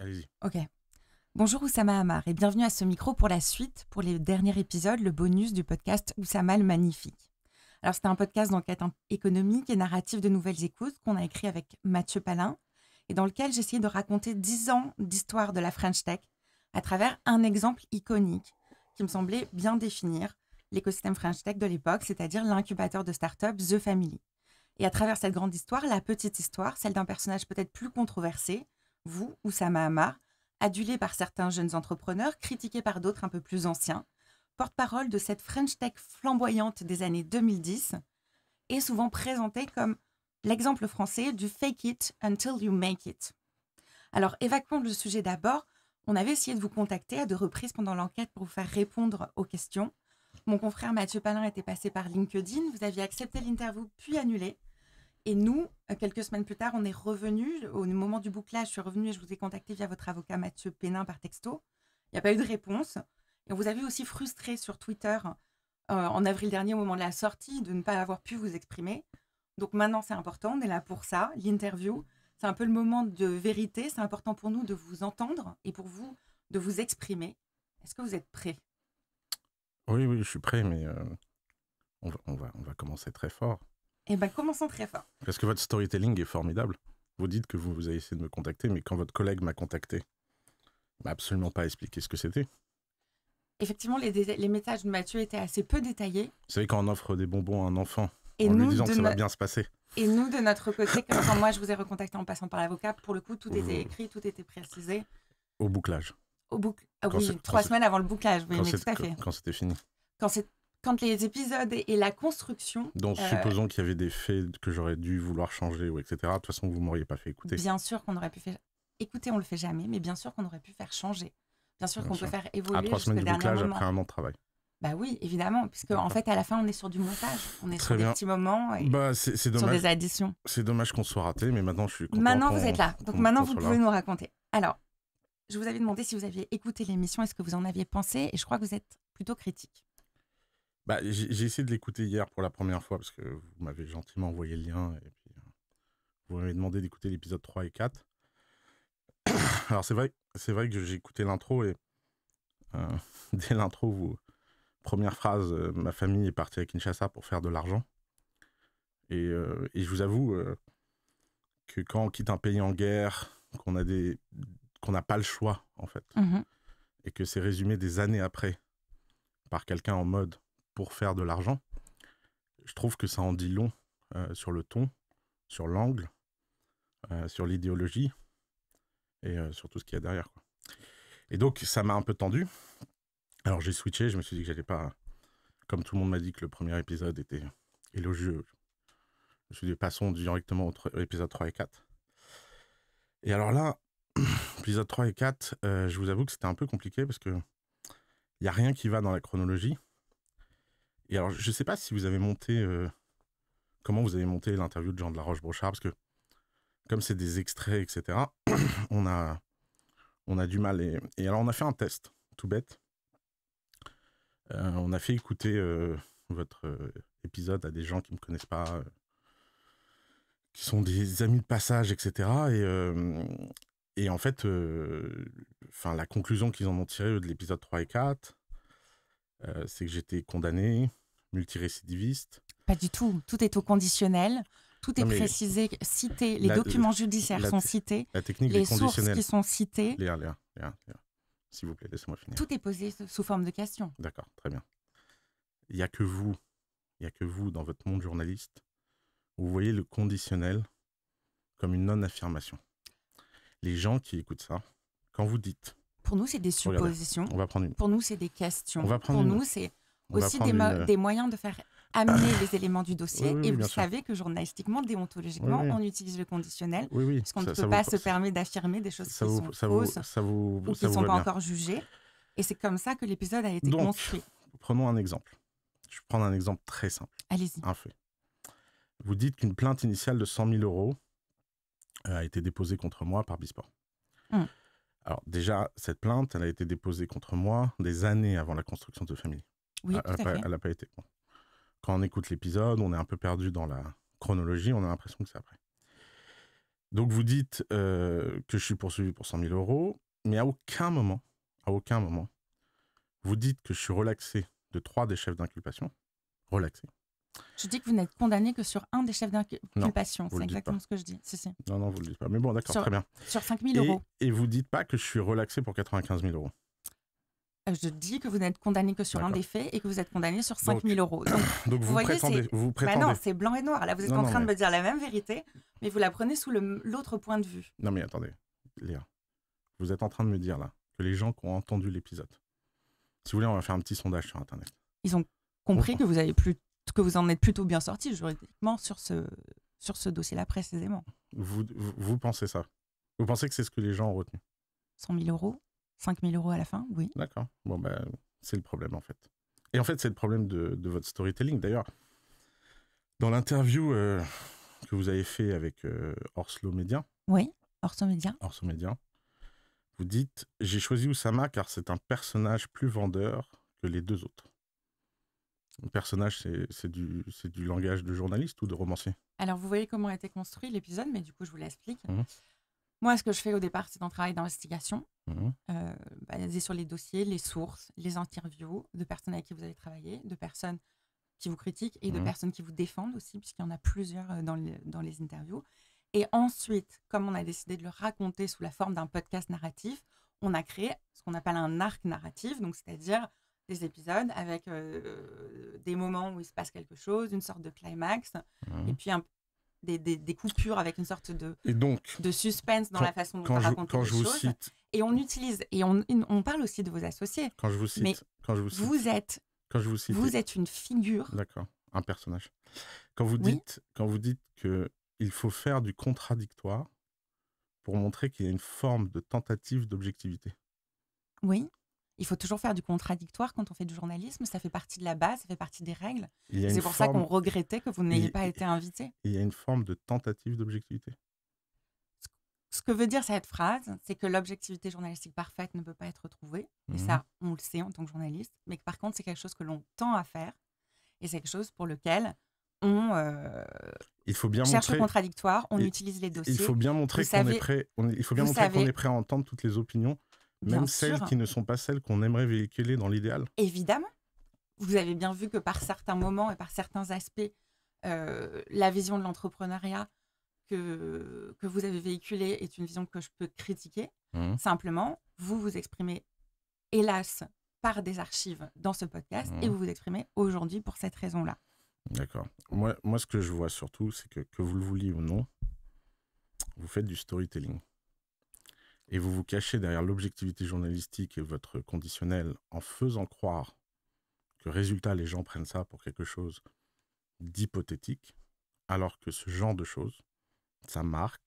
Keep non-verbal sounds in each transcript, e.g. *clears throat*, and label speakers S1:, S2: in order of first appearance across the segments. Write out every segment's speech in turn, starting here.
S1: allez Ok. Bonjour Oussama Amar et bienvenue à ce micro pour la suite, pour les derniers épisodes, le bonus du podcast Oussama le Magnifique. Alors, c'est un podcast d'enquête économique et narratif de nouvelles écoutes qu'on a écrit avec Mathieu Palin et dans lequel j'essayais de raconter dix ans d'histoire de la French Tech à travers un exemple iconique qui me semblait bien définir l'écosystème French Tech de l'époque, c'est-à-dire l'incubateur de start-up The Family. Et à travers cette grande histoire, la petite histoire, celle d'un personnage peut-être plus controversé, vous, Oussama Hamar, adulé par certains jeunes entrepreneurs, critiqué par d'autres un peu plus anciens, porte-parole de cette French Tech flamboyante des années 2010, et souvent présenté comme l'exemple français du fake it until you make it. Alors évacuons le sujet d'abord. On avait essayé de vous contacter à deux reprises pendant l'enquête pour vous faire répondre aux questions. Mon confrère Mathieu Palin était passé par LinkedIn. Vous aviez accepté l'interview puis annulé. Et nous, euh, quelques semaines plus tard, on est revenu. Au moment du bouclage, je suis revenue et je vous ai contacté via votre avocat Mathieu Pénin par texto. Il n'y a pas eu de réponse. Et on vous a aussi frustré sur Twitter euh, en avril dernier au moment de la sortie de ne pas avoir pu vous exprimer. Donc maintenant, c'est important. On est là pour ça, l'interview. C'est un peu le moment de vérité. C'est important pour nous de vous entendre et pour vous de vous exprimer. Est-ce que vous êtes prêt
S2: Oui, oui, je suis prêt, mais euh, on, va, on va commencer très fort.
S1: Eh bien, commençons très fort.
S2: Parce que votre storytelling est formidable. Vous dites que vous, vous avez essayé de me contacter, mais quand votre collègue m'a contacté, il m'a absolument pas expliqué ce que c'était.
S1: Effectivement, les, les, messages de Mathieu étaient assez peu détaillés. Vous
S2: savez, quand on offre des bonbons à un enfant, en lui disant que ça va bien se passer.
S1: Et nous, de notre côté, quand moi je vous ai recontacté en passant par l'avocat, pour le coup, tout était écrit, tout était précisé. Au bouclage. Au bouclage. Ah oui, trois semaines avant le bouclage, oui, mais tout à fait. Quand c'était fini. Quand c'était quand les épisodes et la construction. Donc, euh, supposons
S2: qu'il y avait des faits que j'aurais dû vouloir changer ou etc. De toute façon, vous m'auriez pas fait écouter. Bien
S1: sûr qu'on aurait pu faire écouter, on le fait jamais, mais bien sûr qu'on aurait pu faire changer. Bien sûr qu'on peut faire évoluer. À trois semaines de bouclage après un an de travail. Bah oui, évidemment, puisque en fait, à la fin, on est sur du montage, on est sur des petits
S2: moments et bah, sur des additions. C'est dommage qu'on soit raté, mais maintenant, je suis content. Maintenant, vous êtes là. Donc maintenant, vous pouvez nous
S1: raconter. Alors, je vous avais demandé si vous aviez écouté l'émission est ce que vous en aviez pensé, et je crois que vous êtes plutôt critique.
S2: Bah, j'ai essayé de l'écouter hier pour la première fois parce que vous m'avez gentiment envoyé le lien et puis euh, vous m'avez demandé d'écouter l'épisode 3 et 4. *coughs* Alors c'est vrai, c'est vrai que j'ai écouté l'intro et euh, *laughs* dès l'intro, vous première phrase, euh, ma famille est partie à Kinshasa pour faire de l'argent. Et, je vous avoue que quand on quitte un pays en guerre, qu'on a des, qu'on n'a pas le choix en fait, mmh et que c'est résumé des années après par quelqu'un en mode pour faire de l'argent, je trouve que ça en dit long euh, sur le ton, sur l'angle, euh, sur l'idéologie et euh, sur tout ce qu'il y a derrière. Et donc, ça m'a un peu tendu. Alors, j'ai switché, je me suis dit que j'allais pas. Comme tout le monde m'a dit que le premier épisode était élogieux, je me suis dit passons directement au épisode 3 et 4. Et alors là, *clears throat* épisode 3 et 4, je vous avoue que c'était un peu compliqué parce que il n'y a rien qui va dans la chronologie. Et alors, je ne sais pas si vous avez monté, euh, comment vous avez monté l'interview de Jean de la Roche-Brochard, parce que comme c'est des extraits, etc., *clears throat* on, a, on a du mal. Et, alors, on a fait un test, tout bête. Euh, on a fait écouter euh, votre épisode à des gens qui ne me connaissent pas, qui sont des amis de passage, etc. Et, en fait, enfin la conclusion qu'ils en ont tirée de l'épisode 3 et 4, euh, c'est que j'étais condamné, multirécidiviste.
S1: Pas du tout. Tout est au conditionnel. Tout est précisé, cité. Les documents judiciaires sont cités. La technique les sources qui sont citées.
S2: Léa, Léa, Léa, S'il vous plaît, laissez-moi finir. Tout est
S1: posé sous forme de questions.
S2: D'accord, très bien. Il n'y a que vous, il n'y a que vous dans votre monde journaliste, vous voyez le conditionnel comme une non-affirmation. Les gens qui écoutent ça, quand vous dites pour nous, c'est des suppositions. On va prendre une.
S1: Pour nous, c'est des questions. On va prendre Pour nous, c'est aussi des, des, moyens de faire amener *coughs* les éléments du dossier. et vous savez que journalistiquement, déontologiquement, on utilise le conditionnel, parce qu'on ne peut pas se permettre d'affirmer des choses qui sont ou qui ne sont pas encore jugées. Et c'est comme ça que l'épisode a été Donc, construit.
S2: Prenons un exemple. Je vais prendre un exemple très simple. Allez-y. Un fait. Vous dites qu'une plainte initiale de 100 000 euros euh, a été déposée contre moi par Bisport. Hum. Alors déjà, cette plainte, elle a été déposée contre moi des années avant la construction de famille. Oui, ah, elle, tout Elle n'a pas été. Quand on écoute l'épisode, on est un peu perdu dans la chronologie, on a l'impression que c'est après. Donc vous dites euh, que je suis poursuivi pour 100 000 euros, mais à aucun moment, à aucun moment, vous dites que je suis relaxé de trois des chefs d'inculpation. Relaxé.
S1: Je dis que vous n'êtes condamné que sur un des chefs d'inculpation. C'est exactement ce que je dis.
S2: Non, non, vous ne le dites pas. Mais bon, d'accord, très bien.
S1: Sur 5 000 euros.
S2: Et vous ne dites pas que je suis relaxé pour 95 000 euros
S1: euh, je dis que vous n'êtes condamné que sur un des faits et que vous êtes condamné sur 5 000 euros. Donc, *coughs* vous, voyez, prétendez, bah non, c'est blanc et noir. Là, vous êtes en train de me dire la même vérité, mais vous la prenez sous l'autre point de vue.
S2: Non, mais attendez, Léa. Vous êtes en train de me dire, là, que les gens qui ont entendu l'épisode, si vous voulez, on va faire un petit sondage sur Internet. Ils ont
S1: compris que vous avez plus que vous en êtes plutôt bien sorti juridiquement sur ce, sur ce dossier-là précisément.
S2: Vous, vous pensez ça Vous pensez que c'est ce que les gens ont retenu
S1: 100 000 euros 5 000 euros à la fin Oui.
S2: D'accord. Bon, ben, c'est le problème en fait. Et en fait, c'est le problème de, de votre storytelling. D'ailleurs, dans l'interview euh, que vous avez fait avec euh, Orslo
S1: Oui, Orslo Média.
S2: Orslo Média. Vous dites J'ai choisi Oussama car c'est un personnage plus vendeur que les deux autres. Le personnage, c'est du, langage de journaliste ou de romancier
S1: Alors, vous voyez comment a été construit l'épisode, mais du coup, je vous l'explique. Mmh. Moi, ce que je fais au départ, c'est un travail d'investigation, mmh. euh, basé sur les dossiers, les sources, les interviews de personnes avec qui vous avez travaillé, de personnes qui vous critiquent et de mmh. personnes qui vous défendent aussi, puisqu'il y en a plusieurs euh, dans, dans les interviews. Et ensuite, comme on a décidé de le raconter sous la forme d'un podcast narratif, on a créé ce qu'on appelle un arc narratif, donc c'est-à-dire des épisodes avec des moments où il se passe quelque chose, une sorte de climax, et mmh. puis un, des, coupures avec une sorte de, de suspense dans la façon dont on raconte les choses. Et on utilise, et on, on, parle aussi de vos associés. Quand je vous cite,
S2: quand je vous, cite, vous êtes, quand je vous, cite, vous êtes
S1: une figure.
S2: D'accord, un personnage. Quand vous dites, qu'il quand vous dites que il faut faire du contradictoire pour montrer qu'il y a une forme de tentative d'objectivité.
S1: Oui. Il faut toujours faire du contradictoire quand on fait du journalisme. Ça fait partie de la base, ça fait partie des règles. C'est pour ça qu'on regrettait que vous n'ayez pas été invité.
S2: Il y a une forme de tentative d'objectivité.
S1: Ce que veut dire cette phrase, c'est que l'objectivité journalistique parfaite ne peut pas être trouvée. Et mmh ça, on le sait en tant que journaliste. Mais que par contre, c'est quelque chose que l'on tend à faire. Et c'est quelque chose pour lequel on euh,
S2: il faut bien cherche le contradictoire, on utilise les dossiers. Il faut bien montrer qu'on est il faut bien montrer qu'on est prêt à entendre toutes les opinions même celles qui ne sont pas celles qu'on aimerait véhiculer dans l'idéal.
S1: Évidemment. Vous avez bien vu que par certains moments et par certains aspects, euh, la vision de l'entrepreneuriat que, que vous avez véhiculée est une vision que je peux critiquer. Mmh. Simplement, vous vous exprimez, hélas, par des archives dans ce podcast et mmh. vous vous exprimez aujourd'hui pour cette raison-là.
S2: D'accord. Moi, moi, ce que je vois surtout, c'est que, que vous le vouliez ou non, vous faites du storytelling et vous vous cachez derrière l'objectivité journalistique et votre conditionnel en faisant croire que résultat les gens prennent ça pour quelque chose d'hypothétique, alors que ce genre de choses, ça marque,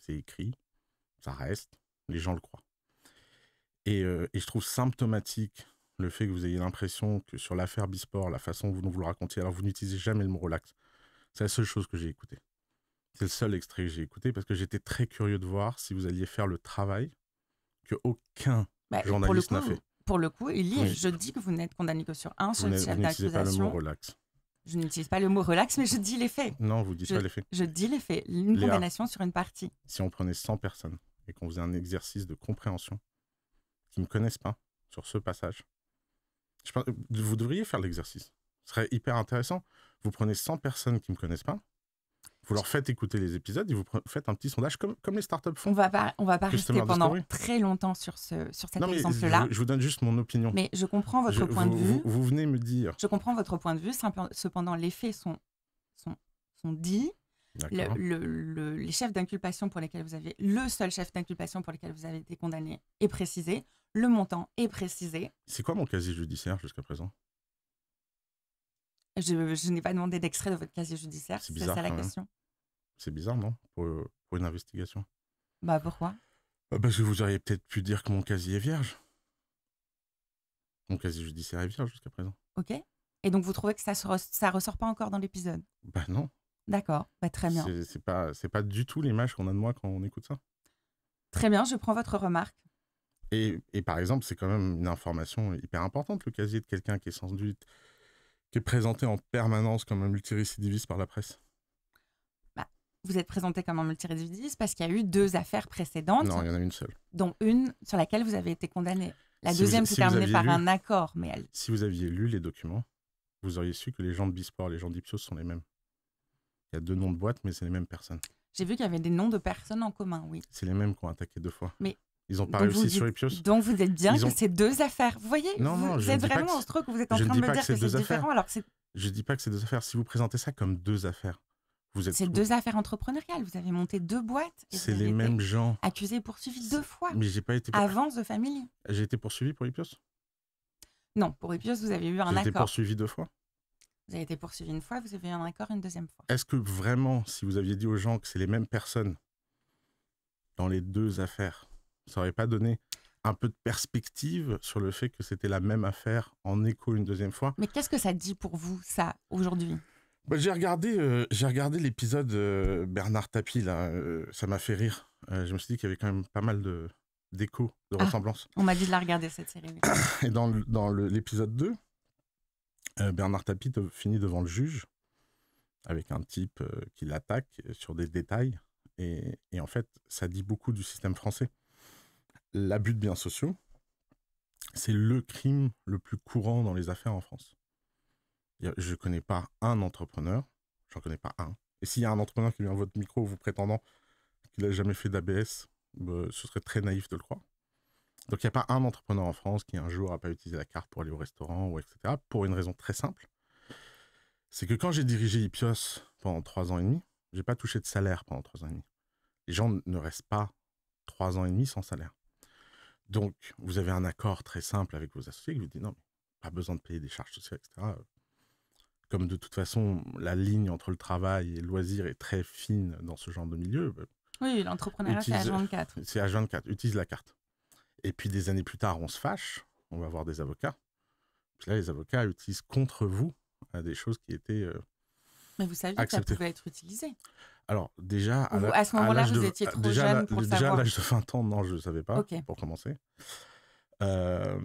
S2: c'est écrit, ça reste, les gens le croient. Et, euh, je trouve symptomatique le fait que vous ayez l'impression que sur l'affaire Bisport, la façon dont vous, vous le racontez, alors vous n'utilisez jamais le mot relax. C'est la seule chose que j'ai écoutée. C'est le seul extrait que j'ai écouté parce que j'étais très curieux de voir si vous alliez faire le travail que aucun bah, journaliste n'a fait. Pour le coup, il je
S1: dis que vous n'êtes condamné que sur un seul chef d'accusation. pas le mot relax. Je n'utilise pas le mot relax, mais je dis les faits. Non, vous dites pas les faits. Je dis les faits. Une condamnation sur une partie.
S2: Si on prenait 100 personnes et qu'on faisait un exercice de compréhension qui ne me connaissent pas sur ce passage, je pense, vous devriez faire l'exercice. Ce serait hyper intéressant. Vous prenez 100 personnes qui ne me connaissent pas, vous leur faites écouter les épisodes et vous faites un petit sondage comme, comme les startups font. On va va pas rester pendant
S1: très longtemps sur, ce, sur là Je,
S2: vous donne juste mon opinion. Mais je comprends votre point de vue. Vous, venez me dire. Je
S1: comprends votre point de vue. Cependant, les faits sont, sont, sont dits.
S2: Le,
S1: chefs d'inculpation pour lesquels vous avez le seul chef d'inculpation pour lequel vous avez été condamné est précisé, le montant est précisé.
S2: C'est quoi mon casier judiciaire jusqu'à présent
S1: je, n'ai pas demandé d'extrait de votre casier judiciaire. C'est bizarre. ça la question.
S2: C'est bizarre, non euh, pour, une investigation. Bah pourquoi bah, Parce que vous auriez peut-être pu dire que mon casier est vierge. Mon casier judiciaire est vierge jusqu'à présent.
S1: Ok. Et donc vous trouvez que ça ne ça ressort pas encore dans l'épisode
S2: Bah non. D'accord. Bah très bien. C'est pas c'est pas du tout l'image qu'on a de moi quand on écoute ça.
S1: Très bien, je prends votre remarque.
S2: Et, et par exemple, c'est quand même une information hyper importante, le casier de quelqu'un qui est sans doute qui est présenté en permanence comme un multirécidiviste par la presse
S1: bah, Vous êtes présenté comme un multirécidiviste parce qu'il y a eu deux affaires précédentes. Non, il y en a une seule. Dont une sur laquelle vous avez été condamné. La deuxième s'est terminée par un accord, mais elle...
S2: Si vous aviez lu les documents, vous auriez su que les gens de Bisport les gens d'Ipsos sont les mêmes. Il y a deux noms de boîtes, mais c'est les mêmes personnes.
S1: J'ai vu qu'il y avait des noms de personnes en commun, oui.
S2: C'est les mêmes qui ont attaqué deux fois. Mais ils n'ont pas donc réussi sur Donc vous êtes bien que c'est
S1: deux affaires. Vous voyez non, non, Vous êtes vraiment en truc vous êtes en train de me dire que c'est deux affaires. alors
S2: Je ne dis pas que c'est deux affaires. Si vous présentez ça comme deux affaires, vous êtes. C'est
S1: deux affaires entrepreneuriales. Vous avez monté deux boîtes. C'est les
S2: mêmes gens.
S1: Accusés et poursuivis deux fois. Mais j'ai pas été. poursuivi. Avant The Family.
S2: J'ai été poursuivi pour Ipios
S1: Non, pour Ipios, vous avez eu un accord. J'ai été poursuivi deux fois. Vous avez été poursuivi une fois, vous avez eu un accord une deuxième fois.
S2: Est-ce que vraiment, si vous aviez dit aux gens que c'est les mêmes personnes dans les deux affaires, ça aurait pas donné un peu de perspective sur le fait que c'était la même affaire en écho une deuxième fois. Mais
S1: qu'est-ce que ça dit pour vous, ça, aujourd'hui
S2: bah, J'ai regardé, euh, j'ai regardé l'épisode euh, Bernard Tapie, là, euh, ça m'a fait rire. je me suis dit qu'il y avait quand même pas mal de de ah, ressemblances. On m'a dit de la regarder, cette série. *coughs* Et dans, dans l'épisode 2, Bernard Tapie finit devant le juge avec un type qui l'attaque sur des détails. Et, et en fait, ça dit beaucoup du système français l'abus de biens sociaux, c'est le crime le plus courant dans les affaires en France. Je ne connais pas un entrepreneur, j'en connais pas un. Et s'il y a un entrepreneur qui vient à votre micro vous prétendant qu'il n'a jamais fait d'ABS, bah, ce serait très naïf de le croire. Donc il n'y a pas un entrepreneur en France qui un jour n'a pas utilisé la carte pour aller au restaurant ou etc. Pour une raison très simple, c'est que quand j'ai dirigé Ipios pendant trois ans et demi, j'ai pas touché de salaire pendant trois ans et demi. Les gens ne restent pas trois ans et demi sans salaire. Donc, vous avez un accord très simple avec vos associés qui vous dit non, mais pas besoin de payer des charges sociales, etc. Euh». Comme de toute façon, la ligne entre le travail et le loisir est très fine dans ce genre de milieu. Bah,
S1: oui, l'entrepreneuriat, c'est H24.
S2: C'est H24, utilise la carte. Et puis, des années plus tard, on se fâche, on va voir des avocats. Puis là, les avocats utilisent contre vous des choses qui étaient euh, mais vous saviez que ça pouvait
S1: être utilisé.
S2: Alors, déjà. À, ce moment-là, vous étiez euh, trop jeune pour savoir. Déjà, à l'âge de 20 ans, non, je ne savais pas, pour commencer. Euh,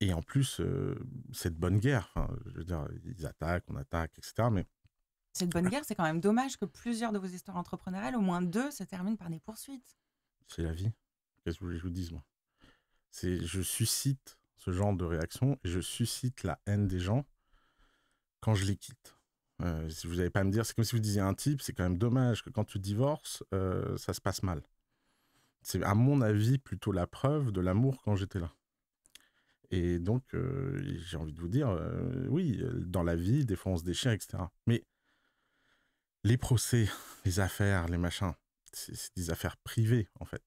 S2: et en plus, euh, cette bonne guerre. je veux dire, ils attaquent, on attaque, etc. Mais.
S1: C'est bonne guerre, c'est quand même dommage que plusieurs de vos histoires entrepreneuriales, au moins deux, se terminent par des poursuites.
S2: C'est la vie. Qu'est-ce que vous voulez que je vous dise, moi C'est je suscite ce genre de réaction et je suscite la haine des gens quand je les quitte. Euh, si vous n'allez pas à me dire, c'est comme si vous disiez un type, c'est quand même dommage que quand tu divorces, euh, ça se passe mal. C'est à mon avis plutôt la preuve de l'amour quand j'étais là. Et donc, euh, j'ai envie de vous dire, oui, dans la vie, des fois on se déchire, etc. Mais les procès, les affaires, les machins, c'est des affaires privées en fait.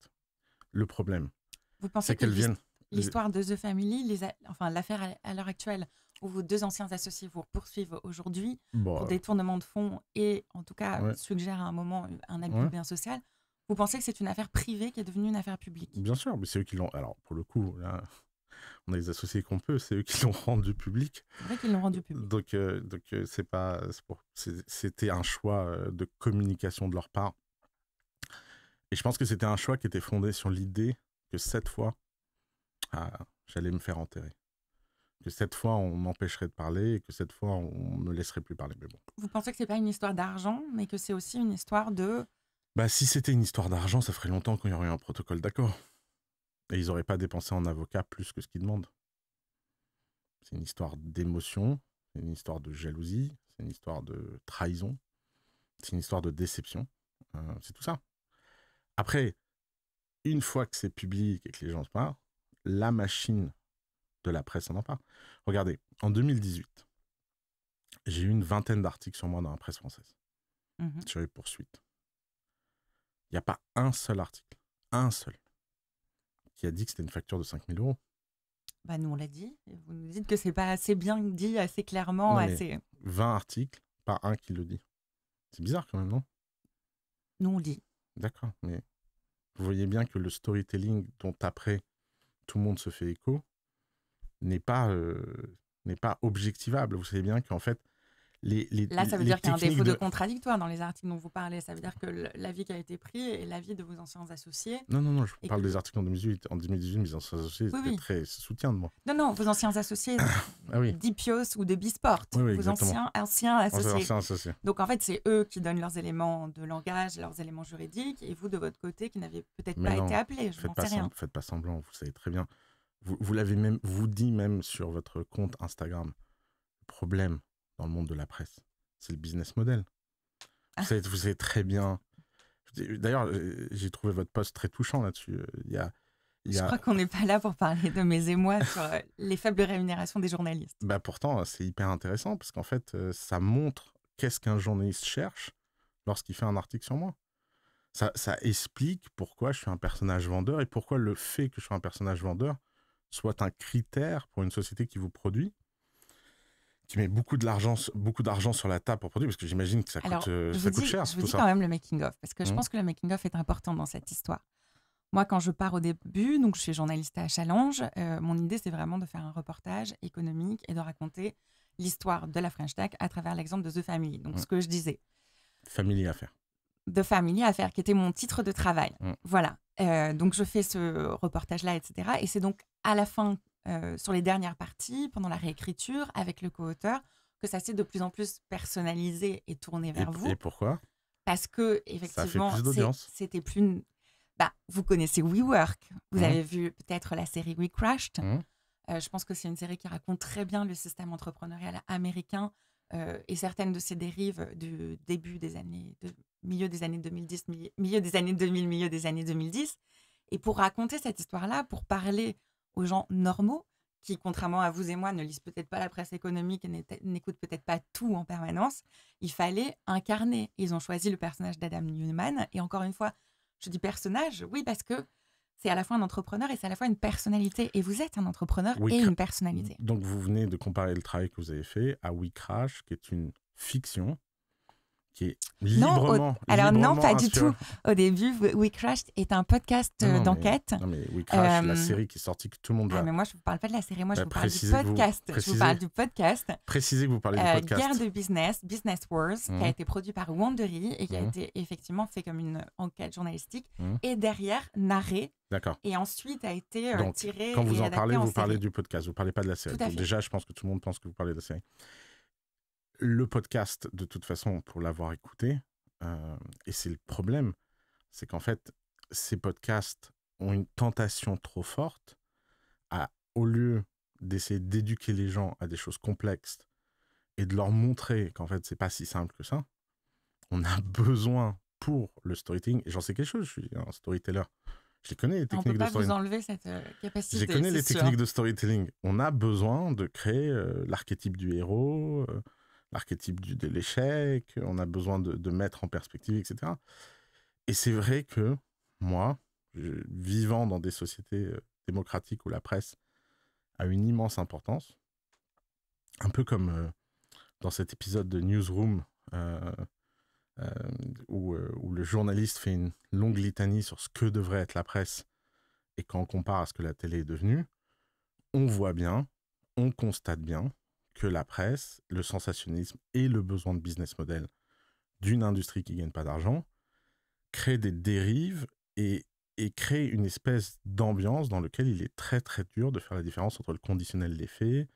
S2: Le problème, c'est qu'elles viennent l'histoire
S1: de The Family, les enfin l'affaire à l'heure actuelle où vos deux anciens associés vous poursuivent aujourd'hui bah, pour pour détournement de fonds et en tout cas suggèrent à un moment euh, un abus de bien social. Vous pensez que c'est une affaire privée qui est devenue une affaire publique
S2: Bien sûr, mais c'est eux qui l'ont. Alors pour le coup, on a les associés qu'on peut, c'est eux qui l'ont rendu public. C'est vrai
S1: qu'ils l'ont rendu public.
S2: Donc, euh, donc euh, c'est pas, c'était un choix de communication de leur part. Et je pense que c'était un choix qui était fondé sur l'idée que cette fois, ah, j'allais me faire enterrer. Que cette fois, on m'empêcherait de parler et que cette fois, on ne me laisserait plus parler. Mais bon.
S1: Vous pensez que ce n'est pas une histoire d'argent, mais que c'est aussi une histoire de.
S2: Bah, si c'était une histoire d'argent, ça ferait longtemps qu'il y aurait un protocole d'accord. Et ils n'auraient pas dépensé en avocat plus que ce qu'ils demandent. C'est une histoire d'émotion, c'est une histoire de jalousie, c'est une histoire de trahison, c'est une histoire de déception. Hein, c'est tout ça. Après, une fois que c'est public et que les gens se parlent, la machine de la presse en parle. Regardez, en 2018, j'ai eu une vingtaine d'articles sur moi dans la presse française, mmh. sur les poursuites. Il n'y a pas un seul article, un seul, qui a dit que c'était une facture de 5000 euros.
S1: Bah nous, on l'a dit. Vous nous dites que c'est pas assez bien dit, assez clairement. assez...
S2: 20 articles, pas un qui le dit. C'est bizarre quand même, non Nous, on le dit. D'accord, mais vous voyez bien que le storytelling dont après tout le monde se fait écho, n'est pas, euh, n'est pas objectivable. Vous savez bien qu'en fait, Là, ça veut dire qu'il y a un défaut de...
S1: contradictoire dans les articles dont vous parlez. Ça veut dire que l'avis qui a été pris est l'avis de vos anciens associés. Non, non, non, je parle des
S2: articles en 2018. En 2018, mes anciens associés étaient très soutiens de moi.
S1: Non, non, vos anciens associés *coughs*
S2: ah d'Ipios ou de Bisport. vos anciens, anciens associés.
S1: Donc, en fait, c'est eux qui donnent leurs éléments de langage, leurs éléments juridiques, et vous, de votre côté, qui n'avez peut-être pas été appelé. Je faites, pas rien.
S2: faites pas semblant, vous savez très bien. Vous, vous l'avez même vous dit même sur votre compte Instagram. problème, dans le monde de la presse. C'est le business model. Vous, ah. savez, très bien. D'ailleurs, euh, j'ai trouvé votre poste très touchant là-dessus. Euh, il il Je crois qu'on
S1: n'est pas là pour parler de mes émois sur euh, les faibles rémunérations des journalistes.
S2: Bah pourtant, c'est hyper intéressant parce qu'en fait, ça montre qu'est-ce qu'un journaliste cherche lorsqu'il fait un article sur moi. Ça, ça, explique pourquoi je suis un personnage vendeur et pourquoi le fait que je sois un personnage vendeur soit un critère pour une société qui vous produit tu mets beaucoup de l'argent, beaucoup d'argent sur la table pour produire, parce que j'imagine que ça coûte, euh, ça coûte cher. Je vous dis quand même le making of, parce que je mmh. pense que
S1: le making of est important dans cette histoire. Moi, quand je pars au début, donc je suis journaliste à Challenge, euh, mon idée c'est vraiment de faire un reportage économique et de raconter l'histoire de la French Tech à travers l'exemple de The Family. Donc ce que je disais.
S2: Family faire
S1: De Family faire qui était mon titre de travail. Voilà. Euh, donc je fais ce reportage-là, etc. Et c'est donc à la fin euh, sur les dernières parties, pendant la réécriture, avec le co-auteur, que ça s'est de plus en plus personnalisé et tourné vers vous. Et pourquoi Parce que, effectivement, c'était plus. Une... Bah, vous connaissez WeWork. Vous mmh. avez vu peut-être la série We Crashed. Mmh. Euh, je pense que c'est une série qui raconte très bien le système entrepreneurial américain euh, et certaines de ses dérives du début des années, de, milieu des années 2010, milieu des années 2000, milieu des années 2010. Et pour raconter cette histoire-là, pour parler aux gens normaux qui, contrairement à vous et moi, ne lisent peut-être pas la presse économique et n'écoutent peut-être pas tout en permanence, il fallait incarner. Ils ont choisi le personnage d'Adam Newman. Et encore une fois, je dis personnage, oui, parce que c'est à la fois un entrepreneur et c'est à la fois une personnalité. Et vous êtes un entrepreneur et une personnalité.
S2: Donc vous venez de comparer le travail que vous avez fait à We Crash, qui est une fiction qui est librement. Non, alors non, pas du tout.
S1: Au début, We Crashed est un podcast euh, d'enquête. Non, mais We Crashed, la euh, série qui est sortie que tout le monde ah, mais moi, je vous parle pas de la série, moi, je bah, vous parle du podcast. Précisez... Je vous parle du podcast. que vous parlez du euh, podcast. Guerre de business, Business Wars, qui a mmh. été produit par Wandery et qui a mmh. été effectivement fait comme une enquête journalistique mmh. et derrière narré. D'accord. Et ensuite a été euh, Donc, Quand vous en parlez, vous parlez
S2: du podcast, vous parlez pas de la série. Déjà, je pense que tout le monde pense que vous parlez de la série le podcast, de toute façon, pour l'avoir écouté, euh, et c'est le problème, c'est qu'en fait, ces podcasts ont une tentation trop forte à, au lieu d'essayer d'éduquer les gens à des choses complexes et de leur montrer qu'en fait, c'est pas si simple que ça, on a *laughs* besoin pour le storytelling, et j'en sais quelque chose, je suis un storyteller, je connais les techniques de on peut pas vous
S1: enlever cette euh, capacité. Je connais les techniques de
S2: storytelling. On a besoin de créer euh, l'archétype du héros, l'archétype de l'échec, on a besoin de, mettre en perspective, etc. Et c'est vrai que moi, vivant dans des sociétés euh, démocratiques où la presse a une immense importance, un peu comme euh, dans cet épisode de Newsroom, euh, où, le journaliste fait une longue litanie sur ce que devrait être la presse, et quand on compare à ce que la télé est devenue, on voit bien, on constate bien que la presse, le sensationnisme et le besoin de business model d'une industrie qui gagne pas d'argent créent des dérives et, et créent une espèce d'ambiance dans laquelle il est très très dur de faire la différence entre le conditionnel des faits,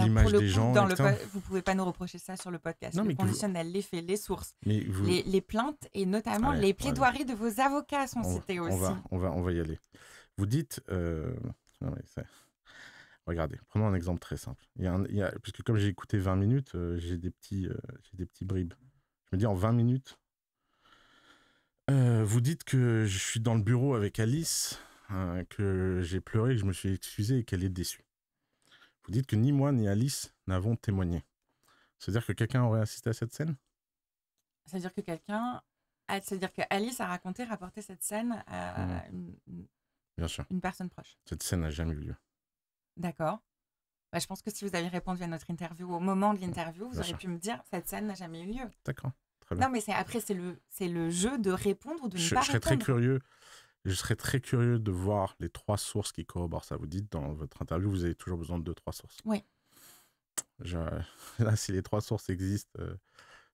S2: l'image des gens. Dans le
S1: vous pouvez pas nous reprocher ça sur le podcast. le conditionnel, l'effet, les faits, les sources, les, les, plaintes et notamment ah les plaidoiries de vos avocats sont citées aussi.
S2: on, va, on va y aller. Vous dites. Euh, Regardez, prenons un exemple très simple. puisque comme j'ai écouté 20 minutes, euh, j'ai des, petits, euh, des petits bribes. Je me dis, en 20 minutes, euh, vous dites que je suis dans le bureau avec Alice, hein, que j'ai pleuré, que je me suis excusé et qu'elle est déçue. Vous dites que ni moi ni Alice n'avons témoigné. C'est-à-dire que quelqu'un aurait assisté à cette scène
S1: C'est-à-dire que quelqu'un. C'est-à-dire que Alice a raconté, rapporté cette scène à
S2: mmh. Bien sûr. une personne proche. Cette scène n'a jamais eu lieu.
S1: D'accord. Bah, je pense que si vous aviez répondu à notre interview au moment de l'interview, vous auriez pu me dire cette scène n'a jamais eu lieu.
S2: D'accord. Non,
S1: mais c'est après c'est le c'est le jeu de répondre ou de ne pas serais très curieux.
S2: Je serais très curieux de voir les trois sources qui corroborent ça. Vous dites dans votre interview, vous avez toujours besoin de deux trois sources. Oui. *laughs* Là, si les trois sources existent, euh,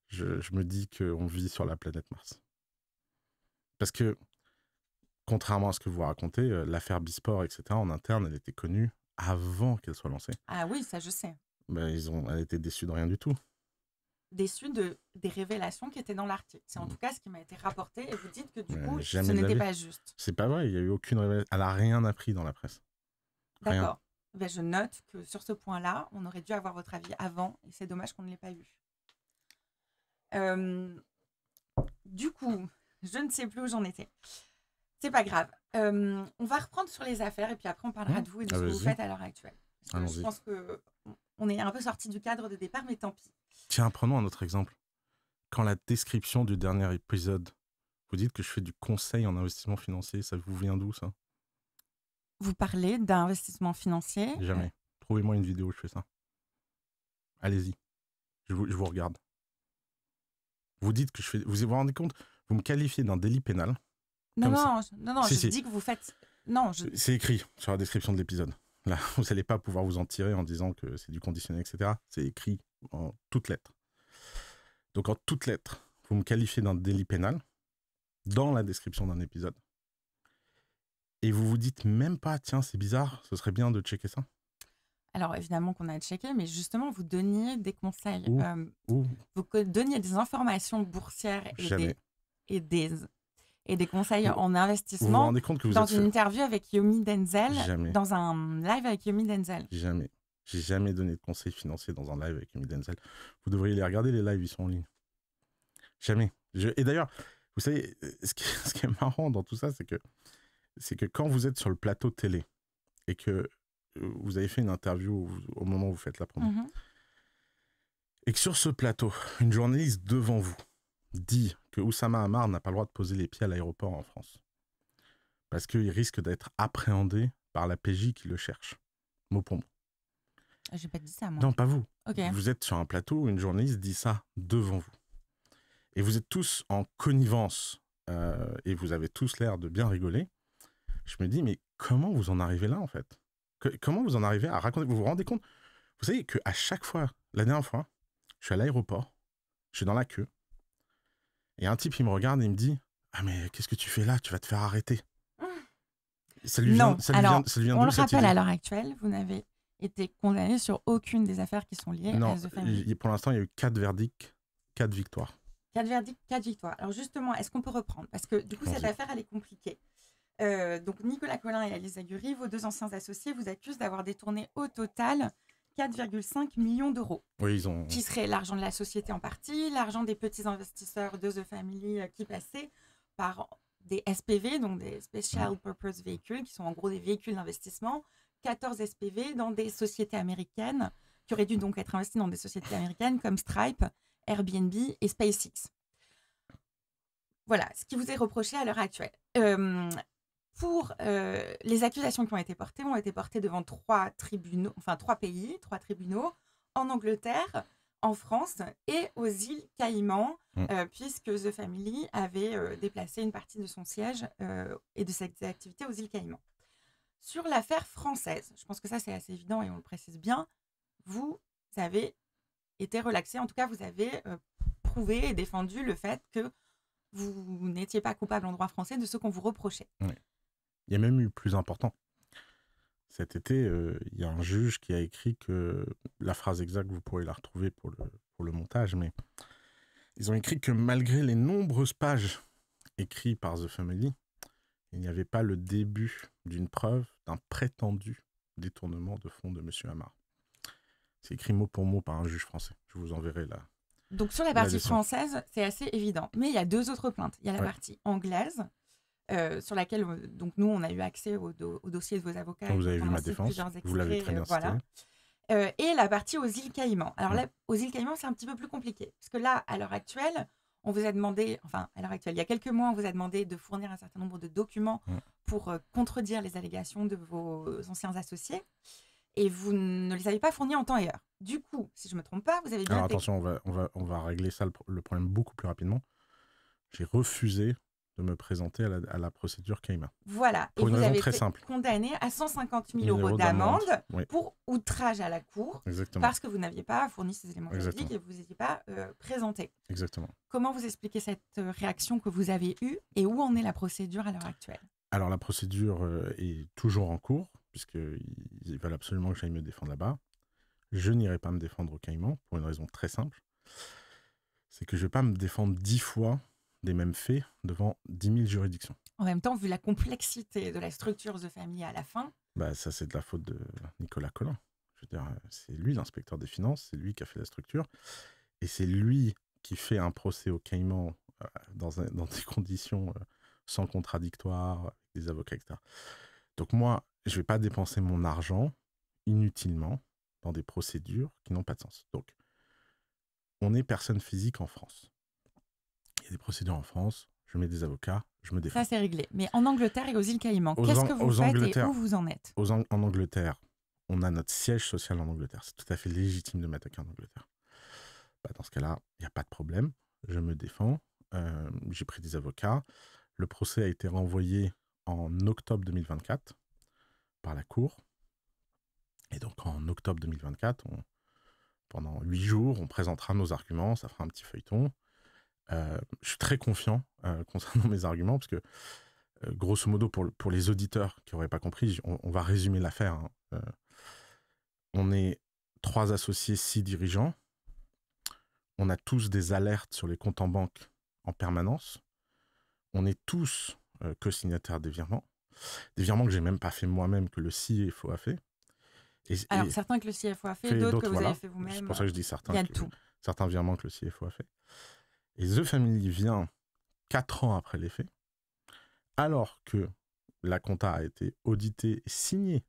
S2: je, je, me dis qu'on vit sur la planète Mars. Parce que, contrairement à ce que vous racontez, euh, l'affaire Bisport, etc., en interne, elle était connue avant qu'elle soit lancée.
S1: Ah oui, ça je sais.
S2: Ben, ils ont, elle était déçue de rien du tout.
S1: Déçue de, des révélations qui étaient dans l'article. C'est en mm. tout cas ce qui m'a été rapporté et vous dites que du coup, ce n'était pas juste.
S2: C'est pas vrai, il n'y a eu aucune révélation. Elle n'a rien appris dans la presse. D'accord.
S1: Ben, je note que sur ce point-là, on aurait dû avoir votre avis avant et c'est dommage qu'on ne l'ait pas eu. Euh, du coup, je ne sais plus où j'en étais. C'est pas grave. on va reprendre sur les affaires et puis après on parlera mmh. de vous et de ah, ce que vous faites à l'heure actuelle. Je pense qu'on on est un peu sorti du cadre de départ, mais tant pis.
S2: Tiens, prenons un autre exemple. Quand la description du dernier épisode, vous dites que je fais du conseil en investissement financier, ça vous vient d'où ça
S1: Vous parlez d'investissement financier Jamais.
S2: Trouvez-moi une vidéo où je fais ça. Allez-y. Je vous, je vous regarde. Vous dites que je fais. Vous vous rendez compte Vous me qualifiez d'un délit pénal non, non, non, je dis que vous faites. Non, C'est écrit sur la description de l'épisode. Là, *laughs* vous n'allez pas pouvoir vous en tirer en disant que c'est du conditionnel, etc. C'est écrit en toutes lettres. Donc, en toutes lettres, vous me qualifiez d'un délit pénal dans la description d'un épisode. Et vous vous dites même pas, tiens, c'est bizarre, ce serait bien de checker ça.
S1: Alors évidemment qu'on a checké, mais justement, vous donniez des conseils. Euh, vous donniez des informations boursières et des, et des conseils en investissement dans une interview avec Yomi Denzel, jamais. dans un live avec Yomi Denzel.
S2: Jamais. J'ai jamais donné de conseils financiers dans un live avec Yomi Denzel. Vous devriez les regarder, les lives, ils sont en ligne. Jamais. Et d'ailleurs, vous savez, euh, *laughs* ce qui, est marrant dans tout ça, c'est que, c'est que quand vous êtes sur le plateau télé et que euh, vous avez fait une interview au moment où vous faites la promo, mhm. et que sur ce plateau, une journaliste devant vous dit que Oussama Hamar n'a pas le droit de poser les pieds à l'aéroport en France. Parce qu'il risque d'être appréhendé par la PJ qui le cherche. Mot pour mot.
S1: Ah, j'ai pas dit ça, moi. Non, pas
S2: vous. Vous êtes sur un plateau où une journaliste dit ça devant vous. Et vous êtes tous en connivence euh, et vous avez tous l'air de bien rigoler. Je me dis, mais comment vous en arrivez là, en fait Comment vous en arrivez à raconter Vous vous rendez compte Vous savez qu'à chaque fois, la dernière fois, je suis à l'aéroport, je suis dans la queue, et un type, il me regarde et il me dit Ah, mais qu'est-ce que tu fais là Tu vas te faire arrêter. Ça lui non. vient, ça Alors, vient, on le rappelle à l'heure
S1: actuelle, vous n'avez été condamné sur aucune des affaires qui sont liées non, à The Family.
S2: Pour l'instant, il y a eu quatre verdicts, quatre victoires.
S1: Quatre verdicts, quatre victoires. Alors justement, est-ce qu'on peut reprendre Parce que du coup, cette affaire, elle est compliquée. Euh, donc Nicolas Collin et Alice Aguri, vos deux anciens associés, vous accusent d'avoir détourné au total 4,5 millions d'euros.
S2: Oui, ils ont... Qui serait l'argent
S1: de la société en partie, l'argent des petits investisseurs de The Family euh, qui passaient par des SPV, donc des Special Purpose Vehicles, qui sont en gros des véhicules d'investissement, 14 SPV dans des sociétés américaines, qui auraient dû donc être investis dans des sociétés américaines comme Stripe, Airbnb et SpaceX. Voilà ce qui vous est reproché à l'heure actuelle. Euh, pour euh, les accusations qui ont été portées, ont été portées devant trois tribunaux, enfin trois pays, trois tribunaux, en Angleterre, en France et aux îles Caïmans, mm. euh, puisque The Family avait euh, déplacé une partie de son siège et de ses activités aux îles Caïmans. Sur l'affaire française, je pense que ça c'est assez évident et on le précise bien, vous avez été relaxé, en tout cas vous avez prouvé et défendu le fait que vous n'étiez pas coupable en droit français de ce qu'on vous reprochait.
S2: Oui. Il y a même eu plus important. Cet été, euh, il y a un juge qui a écrit que la phrase exacte, vous pourrez la retrouver pour le, pour le montage, mais ils ont écrit que malgré les nombreuses pages écrites par The Family, il n'y avait pas le début d'une preuve d'un prétendu détournement de fonds de M. Hamar. C'est écrit mot pour mot par un juge français. Je vous enverrai là. Donc sur la, partie française,
S1: c'est assez évident. Mais il y a deux autres plaintes. Il y a la partie anglaise euh, sur laquelle euh, donc nous on a eu accès au, dossiers dossier de vos avocats. vous avez vu ma défense, vous l'avez très euh, bien et la partie aux îles Caïmans. Alors là, aux îles Caïmans, c'est un petit peu plus compliqué, parce que là, à l'heure actuelle, on vous a demandé, enfin à l'heure actuelle, il y a quelques mois, on vous a demandé de fournir un certain nombre de documents pour contredire les allégations de vos anciens associés, et vous ne les avez pas fournis en temps et heure. Du coup, si je me trompe pas, vous avez bien... Alors attention,
S2: on va, régler ça, le problème, beaucoup plus rapidement. J'ai refusé de me présenter à la, procédure Cayman. Voilà. Pour et vous avez très été simple.
S1: condamné à 150 000, euros d'amende pour outrage à la Cour. Parce que vous n'aviez pas fourni ces éléments juridiques et vous n'étiez pas euh, présenté. Exactement. Comment vous expliquez cette euh, réaction que vous avez eue et où en est la procédure à l'heure actuelle
S2: Alors, la procédure euh, est toujours en cours, puisqu'ils veulent absolument que j'aille me défendre là-bas. Je n'irai pas me défendre au Cayman pour une raison très simple. C'est que je ne vais pas me défendre dix fois des mêmes faits devant 10 000 juridictions.
S1: En même temps, vu la complexité de la structure de famille à la fin.
S2: Bah, ça, c'est de la faute de Nicolas Collin. Je euh, c'est lui l'inspecteur des finances, c'est lui qui a fait la structure. Et c'est lui qui fait un procès au Caïman euh, dans, des *laughs* conditions euh, sans contradictoire, avec des avocats, etc. Donc moi, je ne vais pas dépenser mon argent inutilement dans des procédures qui n'ont pas de sens. Donc, on est personne physique en France des procédures en France, je mets des avocats, je me défends. Ça,
S1: c'est réglé. Mais en Angleterre et aux îles Caïmans, qu'est-ce que vous faites et où vous en êtes
S2: En Angleterre, on a notre siège social en Angleterre. C'est tout à fait légitime de m'attaquer en Angleterre. Bah, dans ce cas-là, il n'y a pas de problème. Je me défends. Euh, j'ai pris des avocats. Le procès a été renvoyé en octobre 2024 par la Cour. Et donc, en octobre 2024, pendant huit jours, on présentera nos arguments, ça fera un petit feuilleton. Euh, je suis très confiant euh, *laughs* concernant mes arguments parce que euh, grosso modo, pour, pour, les auditeurs qui n'auraient pas compris, on, va résumer l'affaire. Hein. on est trois associés, six dirigeants. On a tous des alertes sur les comptes en banque en permanence. On est tous co-signataires des virements. Des virements que j'ai même pas fait moi-même, que le CFO a fait. Alors, certains
S1: que le CFO a fait, d'autres que vous avez fait vous-même. C'est pour ça que je dis certains.
S2: Certains virements que le CFO a fait. Et The Family vient 4 ans après les faits, alors que la compta a été auditée et signée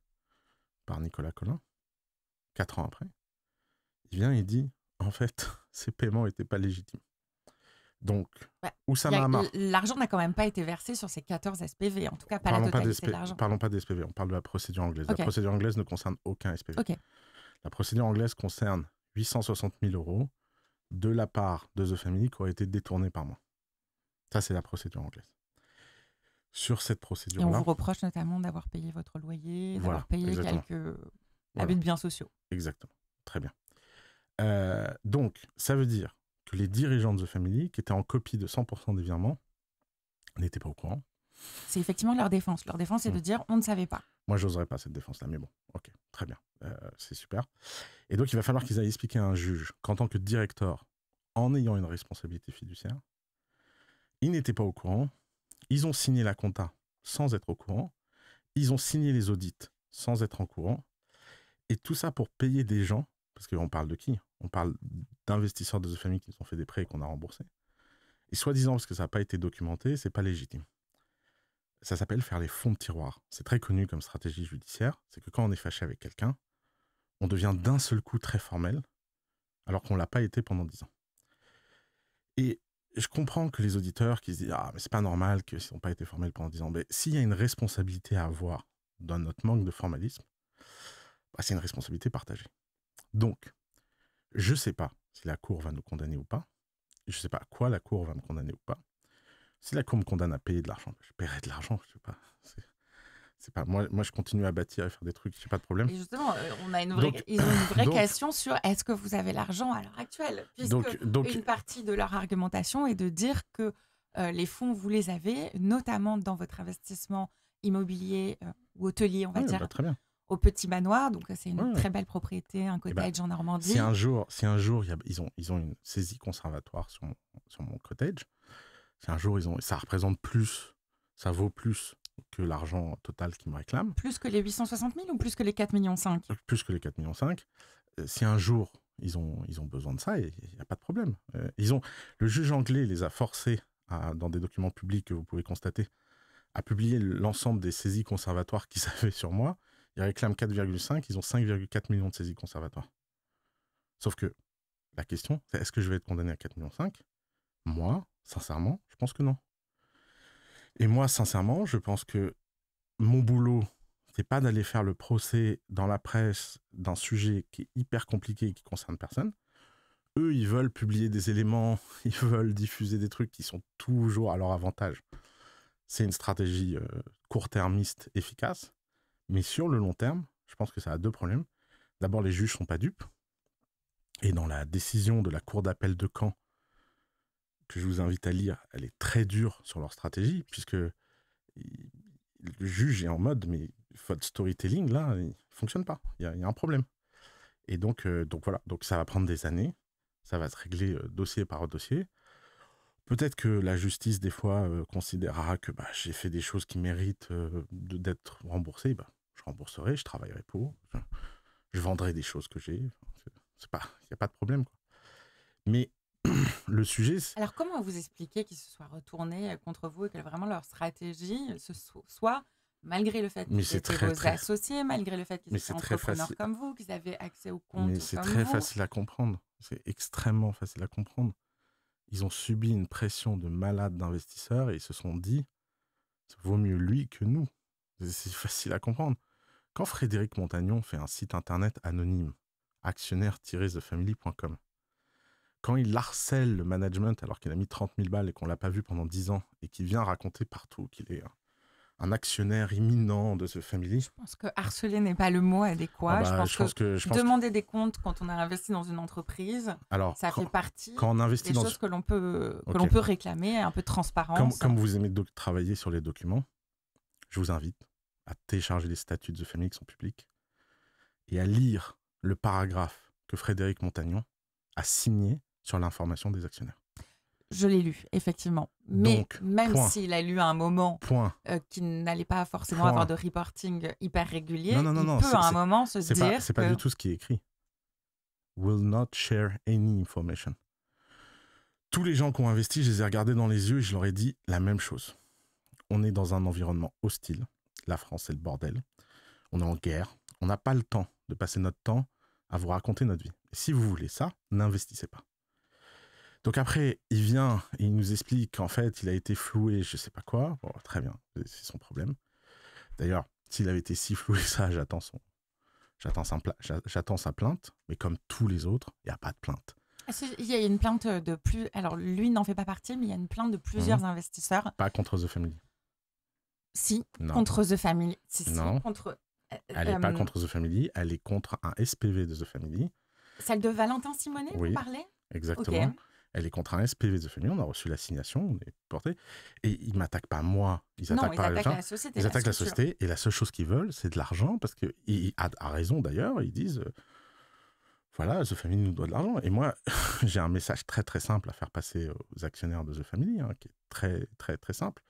S2: par Nicolas Collin, 4 ans après, il vient et dit, en fait, *laughs* ces paiements n'étaient pas légitimes. Donc, marqué
S1: L'argent n'a quand même pas été versé sur ces 14 SPV, en tout cas pas la totalité pas de
S2: Parlons pas des SPV, on parle de la procédure anglaise. La procédure anglaise ne concerne aucun SPV. La procédure anglaise concerne 860 000 euros de la part de The Family qui aurait été détournée par moi. Ça, c'est la procédure anglaise. Sur cette procédure-là. on vous
S1: reproche notamment d'avoir payé votre loyer, d'avoir payé quelques
S2: voilà. de biens sociaux. Exactement. Très bien. Euh, donc, ça veut dire que les dirigeants de The Family, qui étaient en copie de 100% des virements, n'étaient pas au courant
S1: c'est effectivement leur défense. Leur défense, c'est de mm. dire on ne savait pas.
S2: Moi, j'oserais pas cette défense-là, mais bon, ok, très bien, euh, c'est super. Et donc, il va falloir qu'ils aillent expliquer à un juge qu'en tant que directeur, en ayant une responsabilité fiduciaire, ils n'étaient pas au courant, ils ont signé la compta sans être au courant, ils ont signé les audits sans être en courant, et tout ça pour payer des gens, parce qu'on parle de qui On parle d'investisseurs de famille qui nous ont fait des prêts et qu'on a remboursés. Et soi-disant, parce que ça n'a pas été documenté, c'est pas légitime. Ça s'appelle faire les fonds de tiroir. C'est très connu comme stratégie judiciaire. C'est que quand on est fâché avec quelqu'un, on devient d'un seul coup très formel, alors qu'on ne l'a pas été pendant dix ans. Et je comprends que les auditeurs qui se disent Ah, mais c'est pas normal qu'ils n'ont pas été formels pendant dix ans. Mais s'il y a une responsabilité à avoir dans notre manque de formalisme, bah, c'est une responsabilité partagée. Donc, je ne sais pas si la Cour va nous condamner ou pas. Je ne sais pas à quoi la Cour va me condamner ou pas. C'est là qu'on me condamne à payer de l'argent. Je paierai de l'argent, je sais pas. C'est pas moi, moi, je continue à bâtir et faire des trucs, j'ai pas de problème. justement, euh, on a ils ont une vraie question
S1: sur est-ce que vous avez l'argent à l'heure actuelle une partie de leur argumentation est de dire que euh, les fonds, vous les avez, notamment dans votre investissement immobilier euh, ou hôtelier, on va dire. Bah, au Petit Manoir. Donc, c'est une très belle propriété, un eh bah, cottage en Normandie. Si un
S2: jour, un jour ils, ont, ils ont une saisie conservatoire sur sur mon cottage, si un jour, ils ont, ça représente plus, ça vaut plus que l'argent total qu'ils me réclament. Plus que les 860 000 ou plus que les 4,5 millions euh, Plus que les 4,5 millions. Euh, si un jour, ils ont, ils ont besoin de ça, il n'y a pas de problème. Euh, ils ont, le juge anglais les a forcés, dans des documents publics que vous pouvez constater, à publier l'ensemble des saisies conservatoires qu'ils *laughs* avaient sur moi. Ils réclament 4,5, ils ont 5,4 millions de saisies conservatoires. Sauf que la question, c'est est-ce que je vais être condamné à 4,5 millions moi, sincèrement, je pense que non. Et moi, sincèrement, je pense que mon boulot, c'est pas d'aller faire le procès dans la presse d'un sujet qui est hyper compliqué et qui concerne personne. Eux, ils veulent publier des éléments, *laughs* ils veulent diffuser des trucs qui sont toujours à leur avantage. C'est une stratégie euh, court-termiste efficace, mais sur le long terme, je pense que ça a deux problèmes. D'abord, les juges sont pas dupes. Et dans la décision de la cour d'appel de Caen que je vous invite à lire, elle est très dure sur leur stratégie, puisque le juge est en mode, mais votre storytelling, là, il fonctionne pas. Il y, a un problème. Et donc, euh, donc voilà, donc ça va prendre des années. Ça va se régler euh, dossier par dossier. Peut-être que la justice, des fois, euh, considérera que bah, j'ai fait des choses qui méritent d'être remboursées. Bah, je rembourserai, je travaillerai pour, je, vendrai des choses que j'ai. C'est pas, il n'y a pas de problème. Quoi. Mais le sujet.
S1: Alors, comment vous expliquez qu'ils se soient retournés euh, contre vous et que vraiment leur stratégie euh, ce soit, malgré le fait qu'ils étaient très, associés, malgré le fait qu'ils étaient entrepreneurs comme vous, qu'ils avaient accès aux comptes c'est très facile
S2: à comprendre. C'est extrêmement facile à comprendre. Ils ont subi une pression de malades d'investisseurs et ils se sont dit ça vaut mieux lui que nous. C'est facile à comprendre. Quand Frédéric Montagnon fait un site internet anonyme, actionnaire-thefamily.com, quand il harcèle le management alors qu'il a mis 30 000 balles et qu'on l'a pas vu pendant 10 ans et qu'il vient raconter partout qu'il est un actionnaire imminent de ce family. Je
S1: pense que harceler n'est pas le mot adéquat. Ah bah, je, pense que, demander des comptes quand on a investi dans une entreprise, Alors, ça fait partie quand on investit des choses que l'on peut, l'on peut réclamer, un peu de transparence. Comme, comme
S2: vous aimez travailler sur les documents, je vous invite à télécharger les statuts de The Family qui sont publics et à lire le paragraphe que Frédéric Montagnon a signé sur l'information des actionnaires.
S1: Je l'ai lu, effectivement. Mais même s'il a lu à un moment euh, qu'il n'allait pas forcément avoir de reporting hyper régulier, il peut à un moment se dire. que... c'est pas du tout
S2: ce qui est écrit. Will not share any information. Tous les gens qui ont investi, je les ai regardés dans les yeux et je leur ai dit la même chose. On est dans un environnement hostile. La France, c'est le bordel. On est en guerre. On n'a pas le temps de passer notre temps à vous raconter notre vie. si vous voulez ça, n'investissez pas. Donc après, il vient, il nous explique qu'en fait, il a été floué, je sais pas quoi. très bien, c'est son problème. D'ailleurs, s'il avait été si floué, ça, j'attends son, j'attends sa, j'attends sa plainte. Mais comme tous les autres, il n'y a pas de plainte.
S1: Il y a une plainte de plus. Alors lui n'en fait pas partie, mais il y a une plainte de plusieurs mhm. investisseurs.
S2: Pas contre The Family.
S1: Si, contre The Family. non. contre. Euh, elle n'est pas euh, contre
S2: The Family, elle est contre un SPV de The Family.
S1: Celle de Valentin Simonet, oui, vous parlez Exactement.
S2: Elle est contre un SPV de Family, on a reçu l'assignation, on est porté. Et ils m'attaquent pas moi, ils attaquent pas attaquent la société. Ils attaquent la société et la seule chose qu'ils veulent, c'est de l'argent parce que, ont raison d'ailleurs, ils disent euh, voilà, The Family nous doit de l'argent. Et moi, *laughs* j'ai un message très très simple à faire passer aux actionnaires de The Family, hein, qui est très très très simple.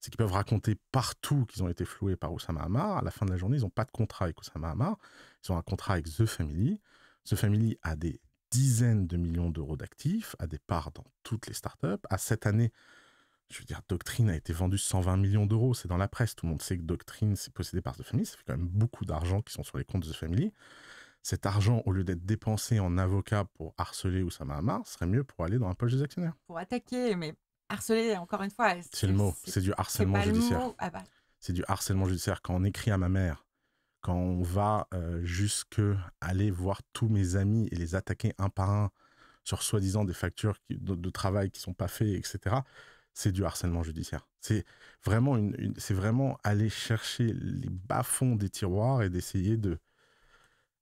S2: C'est qu'ils peuvent raconter partout qu'ils ont été floués par Oussama Hamar. À la fin de la journée, ils n'ont pas de contrat avec Oussama Hamar. Ils ont un contrat avec The Family. The Family a des dizaines de millions d'euros d'actifs, à des parts dans toutes les startups. À cette année, je veux dire, Doctrine a été vendue 120 millions d'euros, c'est dans la presse, tout le monde sait que Doctrine, c'est possédé par The Family, ça fait quand même beaucoup d'argent qui sont sur les comptes de The Family. Cet argent, au lieu d'être dépensé en avocat pour harceler Oussama Ammar, serait mieux pour aller dans la poche des actionnaires.
S1: Pour attaquer, mais harceler, encore une fois.
S2: C'est le mot, c'est du harcèlement judiciaire. Ah bah. C'est du harcèlement judiciaire. Quand on écrit à ma mère quand on va jusque aller voir tous mes amis et les attaquer un par un sur soi-disant des factures de, travail qui sont pas faites, etc., c'est du harcèlement judiciaire. C'est vraiment, une, c'est vraiment aller chercher les bas-fonds des tiroirs et d'essayer de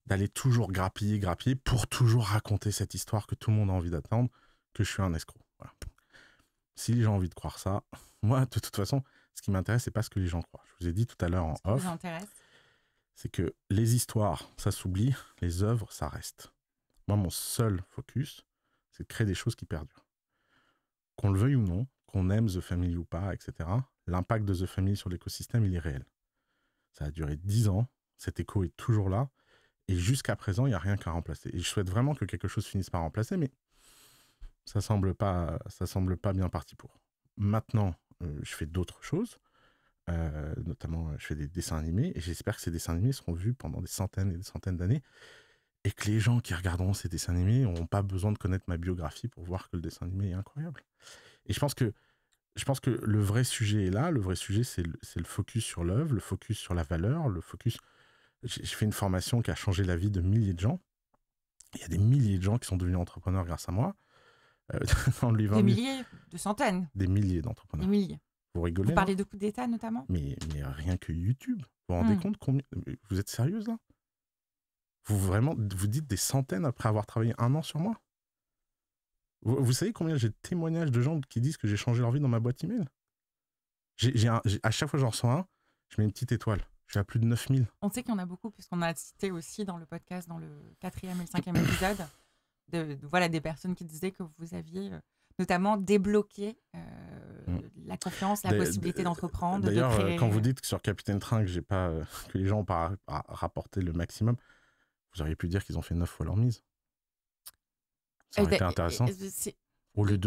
S2: d'aller toujours grappiller, grappiller pour toujours raconter cette histoire que tout le monde a envie d'attendre, que je suis un escroc. les gens ont envie de croire ça, *laughs* moi, de toute façon, ce qui m'intéresse, c'est pas ce que les gens croient. Je vous ai dit tout à l'heure en off c'est que les histoires, ça s'oublie, les œuvres, ça reste. Moi, mon seul focus, c'est de créer des choses qui perdurent. Qu'on le veuille ou non, qu'on aime The Family ou pas, etc., l'impact de The Family sur l'écosystème, il est réel. Ça a duré dix ans, cet écho est toujours là, et jusqu'à présent, il n'y a rien qu'à remplacer. Et je souhaite vraiment que quelque chose finisse par remplacer, mais ça semble semble pas bien parti pour. Maintenant, euh, je fais d'autres choses. Euh, notamment, euh, je fais des dessins animés et j'espère que ces dessins animés seront vus pendant des centaines et des centaines d'années et que les gens qui regarderont ces dessins animés n'auront pas besoin de connaître ma biographie pour voir que le dessin animé est incroyable. Et je pense que, je pense que le vrai sujet est là. Le vrai sujet, c'est le, focus sur l'œuvre, le focus sur la valeur, le focus. J'ai fait une formation qui a changé la vie de milliers de gens. Il y a des milliers de gens qui sont devenus entrepreneurs grâce à moi. Euh, *laughs* des milliers, de centaines. Des milliers d'entrepreneurs. Des milliers. Vous rigolez Vous parlez hein de
S1: coup d'État notamment mais, rien
S2: que YouTube. Vous vous rendez hmm. compte combien. Vous êtes sérieuse là Vous vraiment. Vous dites des centaines après avoir travaillé un an sur moi vous, savez combien j'ai de témoignages de gens qui disent que j'ai changé leur vie dans ma boîte email J'ai à chaque fois que j'en reçois un, je mets une petite étoile. J'ai à plus de 9000.
S1: On sait qu'il y en a beaucoup, puisqu'on a cité aussi dans le podcast, dans le quatrième et le cinquième épisode, de, voilà, des personnes qui disaient que vous aviez euh, notamment débloquer euh, mm. la confiance, la possibilité d'entreprendre. D'ailleurs, quand vous euh,
S2: dites que sur Capitaine Train que, j'ai pas, euh, *laughs* que les gens n'ont pas rapporté le maximum, vous auriez pu dire qu'ils ont fait neuf fois leur mise. Ça eh aurait ben, été intéressant.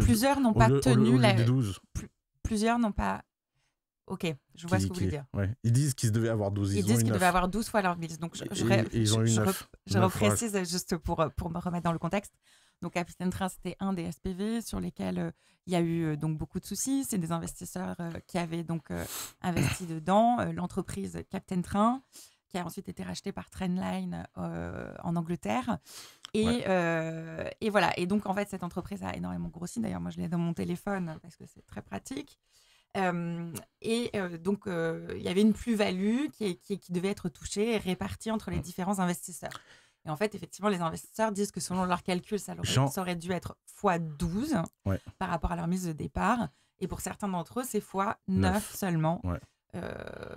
S2: Plusieurs n'ont pas tenu la. De
S1: Plusieurs n'ont pas. Ok, je vois ce que vous voulez dire.
S2: Ils disent qu'ils devaient avoir 12. Ils, ils disent qu'ils devaient avoir
S1: 12 fois leur mise. Donc je, je, je, reprécise juste pour, pour me remettre dans le contexte. Donc, Capitaine Train, c'était un des SPV sur lesquels euh, il y a eu euh, donc beaucoup de soucis. C'est des investisseurs euh, qui avaient donc investi dedans. L'entreprise Captain Train, qui a ensuite été rachetée par Trendline en Angleterre. Et, voilà. Et donc, en fait, cette entreprise a énormément grossi. D'ailleurs, moi, je l'ai dans mon téléphone parce que c'est très pratique. et donc, il y avait une plus-value qui, qui, devait être touchée et répartie entre les mm. différents investisseurs. Et en fait, effectivement, les investisseurs disent que selon leurs calculs, ça, aurait dû être x12 par rapport à leur mise de départ. Et pour certains d'entre eux, c'est x9 seulement. Euh,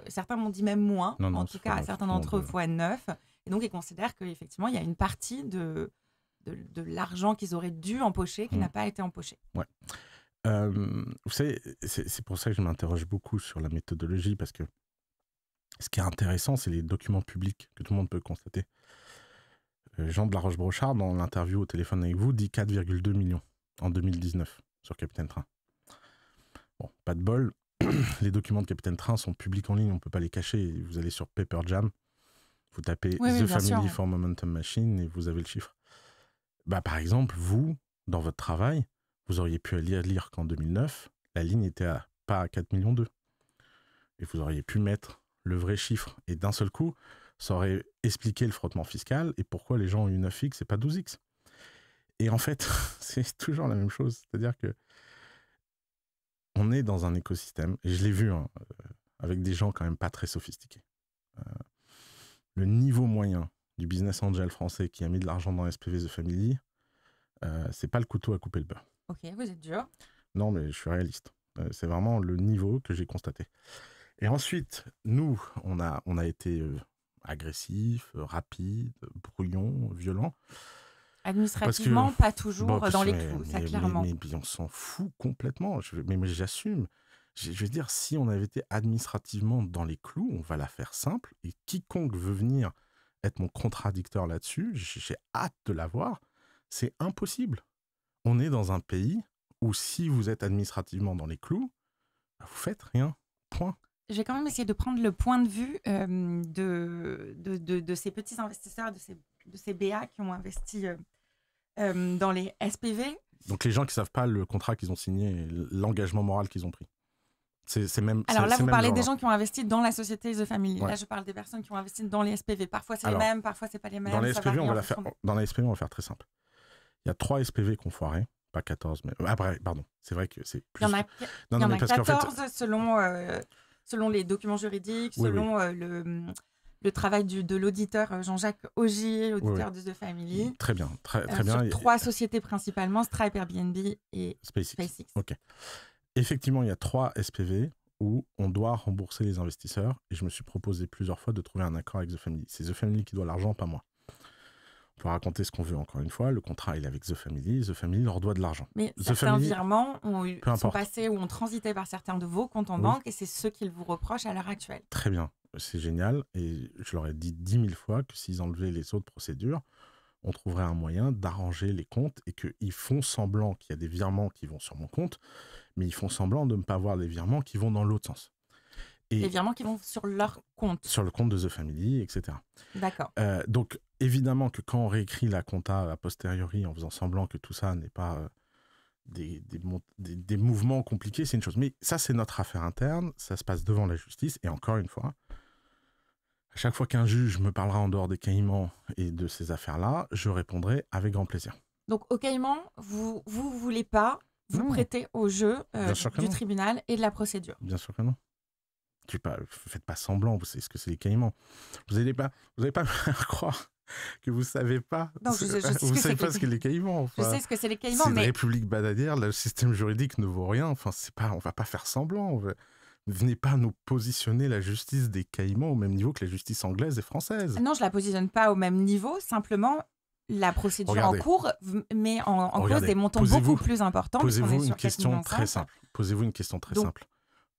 S1: certains m'ont dit même moins. en tout cas, à certains d'entre eux, x9. Et donc, ils considèrent qu'effectivement, il y a une partie de, de, l'argent qu'ils auraient dû empocher qui mm. n'a pas été empoché.
S2: Ouais. Euh, vous savez, c'est pour ça que je m'interroge beaucoup sur la méthodologie, parce que ce qui est intéressant, c'est les documents publics que tout le monde peut constater. Jean de la Roche-Brochard, dans l'interview au téléphone avec vous, dit 4,2 millions en 2019 sur Capitaine Train. Bon, pas de bol. *clears throat* les documents de Capitaine Train sont publics en ligne, on ne peut pas les cacher. Vous allez sur Paper Jam, vous tapez The Family for Momentum Machine et vous avez le chiffre. Bah, par exemple, vous, dans votre travail, vous auriez pu lire, lire qu'en 2009, la ligne était à, pas à 4 millions 2. Et vous auriez pu mettre le vrai chiffre. Et d'un seul coup, ça aurait expliqué le frottement fiscal et pourquoi les gens ont eu 9X et pas 12X. Et en fait, *laughs* c'est toujours la même chose. C'est-à-dire que on est dans un écosystème, et je l'ai vu, hein, euh, avec des gens quand même pas très sophistiqués. Euh, le niveau moyen du business angel français qui a mis de l'argent dans SPV The Family, euh, c'est pas le couteau à couper le beurre.
S1: Ok, vous êtes dur.
S2: Non, mais je suis réaliste. c'est vraiment le niveau que j'ai constaté. Et ensuite, nous, on a, on a été agressif, euh, rapide, brouillon, violent. Administrativement, pas toujours dans les clous, ça clairement. Mais, on s'en fout complètement. mais j'assume. Je, veux dire, si on avait été administrativement dans les clous, on va la faire simple. Et quiconque veut venir être mon contradicteur là-dessus, j'ai hâte de l'avoir. C'est impossible. On est dans un pays où si vous êtes administrativement dans les clous, bah, vous faites rien. Point.
S1: J'ai quand même essayé de prendre le point de vue de, de, de, ces petits investisseurs, de ces, de ces BA qui ont investi dans les SPV.
S2: Donc les gens qui ne savent pas le contrat qu'ils ont signé, l'engagement moral qu'ils ont pris. C'est même. Alors là, vous parlez des
S1: gens qui ont investi dans la société The Family. Là, je parle des personnes qui ont investi dans les SPV. Parfois, c'est les mêmes, parfois, c'est pas les mêmes. Dans les, SPV, on va la faire,
S2: dans SPV, on va faire très simple. Il y a trois SPV qu'on foiré. pas 14, mais. Ah, pardon, c'est vrai que c'est plus. Il y en a, non, non, y en a 14
S1: en selon. Euh, selon les documents juridiques, selon euh, hum, le travail du, de l'auditeur euh, Jean-Jacques Augier, auditeur de The Family. Très bien, très, euh, bien. trois sociétés principalement, Stripe, Airbnb et SpaceX.
S2: Ok. Effectivement, il y a trois SPV où on doit rembourser les investisseurs et je me suis proposé plusieurs fois de trouver un accord avec The Family. C'est The Family qui doit l'argent, pas moi peut raconter ce qu'on veut, encore une fois. Le contrat, il est avec The Family. The Family leur doit de l'argent. Mais The certains virements
S1: ont sont passés ou ont transité par certains de vos comptes en banque et c'est ce qu'ils vous reprochent à l'heure actuelle.
S2: Très bien. C'est génial. Et je leur ai dit dix mille fois que s'ils enlevaient les autres procédures, on trouverait un moyen d'arranger les comptes et qu'ils font semblant qu'il y a des virements qui vont sur mon compte, mais ils font semblant de ne pas voir les virements qui vont dans l'autre sens. Et les virements qui vont
S1: sur leur compte.
S2: Sur le compte de The Family, etc. D'accord. Euh, donc, évidemment que quand on réécrit la compta a posteriori en faisant semblant que tout ça n'est pas euh, des, des, mouvements compliqués, c'est une chose. Mais ça, c'est notre affaire interne, ça se passe devant la justice, et encore une fois, à chaque fois qu'un juge me parlera en dehors des Caïmans et de ces affaires-là, je répondrai avec grand plaisir.
S1: Donc, au caïmans vous ne voulez pas vous prêter au jeu euh, du tribunal et de la procédure
S2: Bien sûr que non. Tu pas, faites pas semblant, vous savez ce que c'est les Caïmans. Vous n'allez pas, pas *laughs* me faire croire que vous savez pas. vous savez pas ce que les caïmans. je sais ce que c'est les caïmans, mais. Une république bananière, le système juridique ne vaut rien. Enfin, c'est pas, on va pas faire semblant. Ne Venez pas nous positionner la justice des caïmans au même niveau que la justice anglaise et française.
S1: Non, je la positionne pas au même niveau. Simplement, la procédure en cours met en, cause des montants beaucoup plus importants. Posez-vous une question très simple.
S2: Posez-vous une question très simple.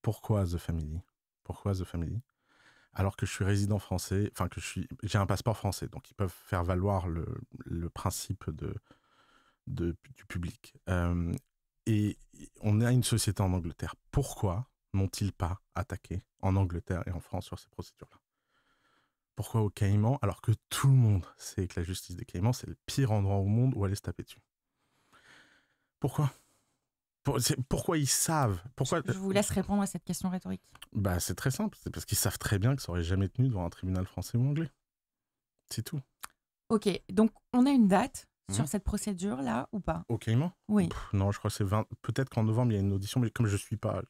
S2: Pourquoi The Family Pourquoi The Family alors que je suis résident français, enfin que j'ai un passeport français, donc ils peuvent faire valoir le, principe de, du public. et on a une société en Angleterre. Pourquoi n'ont-ils pas attaqué en Angleterre et en France sur ces procédures-là Pourquoi au Caïman, alors que tout le monde sait que la justice des Caïmans, c'est le pire endroit au monde où aller se taper dessus Pourquoi pourquoi ils savent pourquoi... Je, vous laisse répondre à cette question rhétorique. Bah, c'est très simple, c'est parce qu'ils savent très bien que ça aurait jamais tenu devant un tribunal français ou anglais. C'est tout.
S1: Ok, donc on a une date mmh. sur cette procédure là ou pas
S2: Au Caïman Oui. non, je crois que c'est 20. Peut-être qu'en novembre il y a une audition, mais comme je suis pas.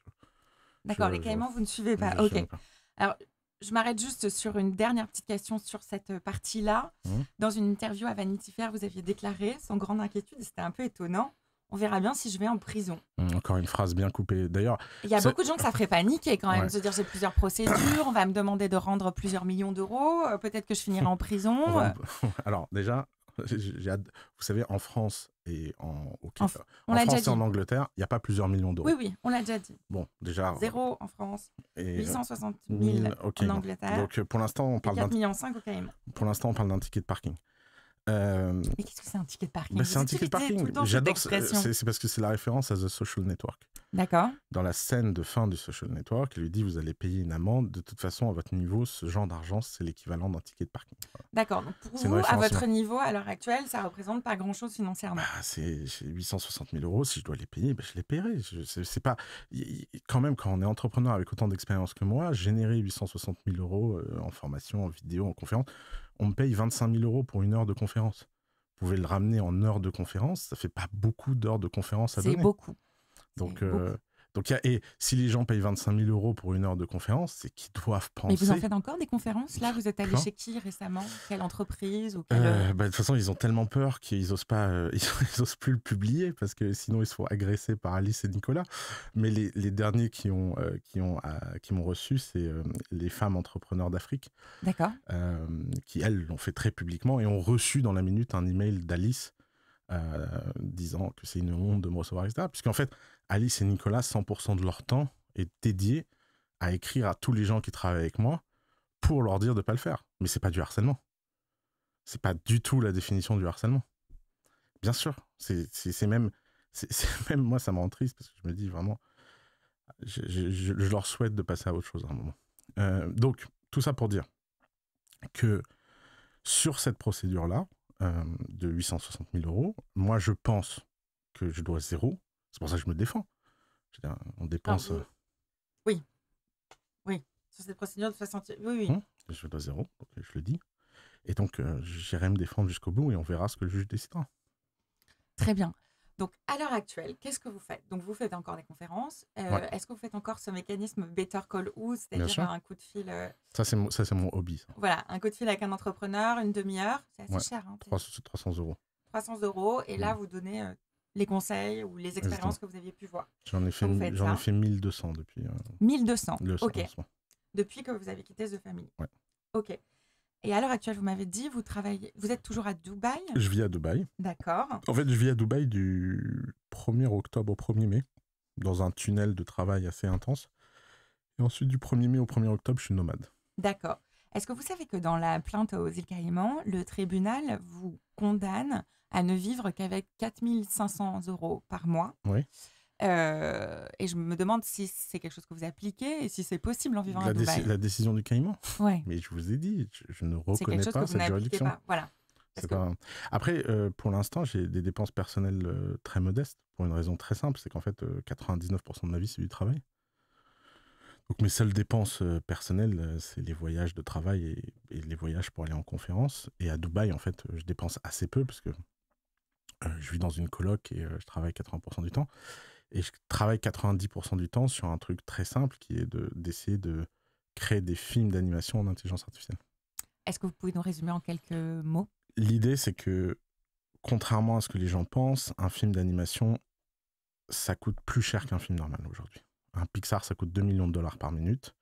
S2: D'accord, les Caïmans, vous ne
S1: suivez pas. ok. Alors, je m'arrête juste sur une dernière petite question sur cette partie-là. Mmh. Dans une interview à Vanity Fair, vous aviez déclaré, sans grande inquiétude, c'était un peu étonnant, on verra bien si je vais en prison.
S2: Hum, encore une phrase bien coupée. D'ailleurs, il y a beaucoup de gens que ça ferait
S1: paniquer quand même. de Se dire j'ai plusieurs procédures, on va me demander de rendre plusieurs millions d'euros, euh, peut-être que je finirai en prison. Euh.
S2: *laughs* Alors déjà, vous savez, en France et en, Angleterre, il n'y a pas plusieurs millions d'euros. Oui,
S1: oui, on l'a déjà dit.
S2: Bon, déjà. Euh,
S1: Zéro en France, et 860 000 en Angleterre. Donc
S2: pour l'instant, on parle d'un. Pour l'instant, on parle d'un ticket de parking. Euh, Mais qu'est-ce que c'est un ticket
S1: de parking bah, C'est un ticket de parking. J'adore. C'est
S2: parce que c'est la référence à The Social Network. D'accord. Dans la scène de fin du Social Network, il lui dit vous allez payer une amende. De toute façon, à votre niveau, ce genre d'argent, c'est l'équivalent d'un ticket de parking.
S1: D'accord. Donc pour vous, à votre niveau, à l'heure actuelle, ça représente pas grand-chose financièrement.
S2: Bah, c'est 860 000 euros. Si je dois les payer, bah, je les paierai. C'est pas quand même quand on est entrepreneur avec autant d'expérience que moi, générer 860 000 euros euh, en formation, en vidéo, en conférence on me paye 25 000 euros pour une heure de conférence. Vous pouvez le ramener en heure de conférence, ça fait pas beaucoup d'heures de conférence à donner. C'est beaucoup. Donc, euh, donc, et si les gens payent 25 000 euros pour une heure de conférence, c'est qu'ils doivent penser. Mais vous en faites
S1: encore des conférences Là, vous êtes allé chez qui récemment Quelle entreprise euh, euh?
S2: Bah, De toute façon, ils ont tellement peur qu'ils n'osent pas, euh, *laughs* ils, plus le publier parce que sinon ils se agressés agresser par Alice et Nicolas. Mais les, derniers qui ont, qui ont, qui m'ont reçu, c'est les femmes entrepreneurs d'Afrique. D'accord. qui elles l'ont fait très publiquement et ont reçu dans la minute un email d'Alice disant que c'est une honte de me recevoir, etc. Puisqu'en fait, Alice et Nicolas, 100% de leur temps est dédié à écrire à tous les gens qui travaillent avec moi pour leur dire de ne pas le faire. Mais c'est pas du harcèlement. Ce n'est pas du tout la définition du harcèlement. Bien sûr, c'est même, *laughs* même moi ça me rend triste parce que je me dis vraiment, je, leur souhaite de passer à autre chose à un moment. Euh, donc tout ça pour dire que sur cette procédure là euh, de 860 000 euros, moi je pense que je dois zéro c'est pour ça que je me défends. on dépense. Euh,
S1: oui. oui. Sur cette procédure de 60. Oui, oui. Hein
S2: je dois zéro, je le dis. Et donc, euh, j'irai me défendre jusqu'au bout et on verra ce que le juge décidera.
S1: Très bien. Donc, à l'heure actuelle, qu'est-ce que vous faites Donc, vous faites encore des conférences. Euh, est-ce que vous faites encore ce mécanisme Better Call Who, c'est-à-dire un coup de fil
S2: Ça, c'est mon, hobby.
S1: Voilà, un coup de fil avec un entrepreneur, une demi-heure. C'est assez cher.
S2: 300, hein, euros.
S1: 300 euros. Et là, vous donnez les conseils ou les expériences que vous aviez pu voir.
S2: J'en ai fait, j'en ai fait 1200 depuis. 1200, euh,
S1: Depuis que vous avez quitté The famille. Ok. Et à l'heure actuelle, vous m'avez dit, vous travaillez, vous êtes toujours à Dubaï Je vis à Dubaï. D'accord. En fait,
S2: je vis à Dubaï du 1er octobre au 1er mai, dans un tunnel de travail assez intense. Et ensuite, du 1er mai au 1er octobre, je suis nomade.
S1: D'accord. Est-ce que vous savez que dans la plainte aux îles Caïmans, le tribunal vous condamne à ne vivre qu'avec 4500 euros par mois. Oui. Euh, et je me demande si c'est quelque chose que vous appliquez et si c'est possible en vivant la à Dubaï. La
S2: décision du Caïman ouais. Mais je vous ai dit, je, ne reconnais pas cette juridiction. Voilà. Après, euh, pour l'instant, j'ai des dépenses personnelles euh, très modestes pour une raison très simple, c'est qu'en fait, 99% de ma vie, c'est du travail. Donc mes seules dépenses personnelles, c'est les voyages de travail et, et, les voyages pour aller en conférence. Et à Dubaï, en fait, je dépense assez peu parce que je vis dans une coloc et euh, je travaille 80% du temps. Et je travaille 90% du temps sur un truc très simple qui est d'essayer de, de, créer des films d'animation en intelligence artificielle.
S1: Est-ce que vous pouvez nous résumer en quelques mots
S2: L'idée, c'est que, contrairement à ce que les gens pensent, un film d'animation, ça coûte plus cher qu'un film normal aujourd'hui. Un Pixar, ça coûte 2 millions de dollars par minute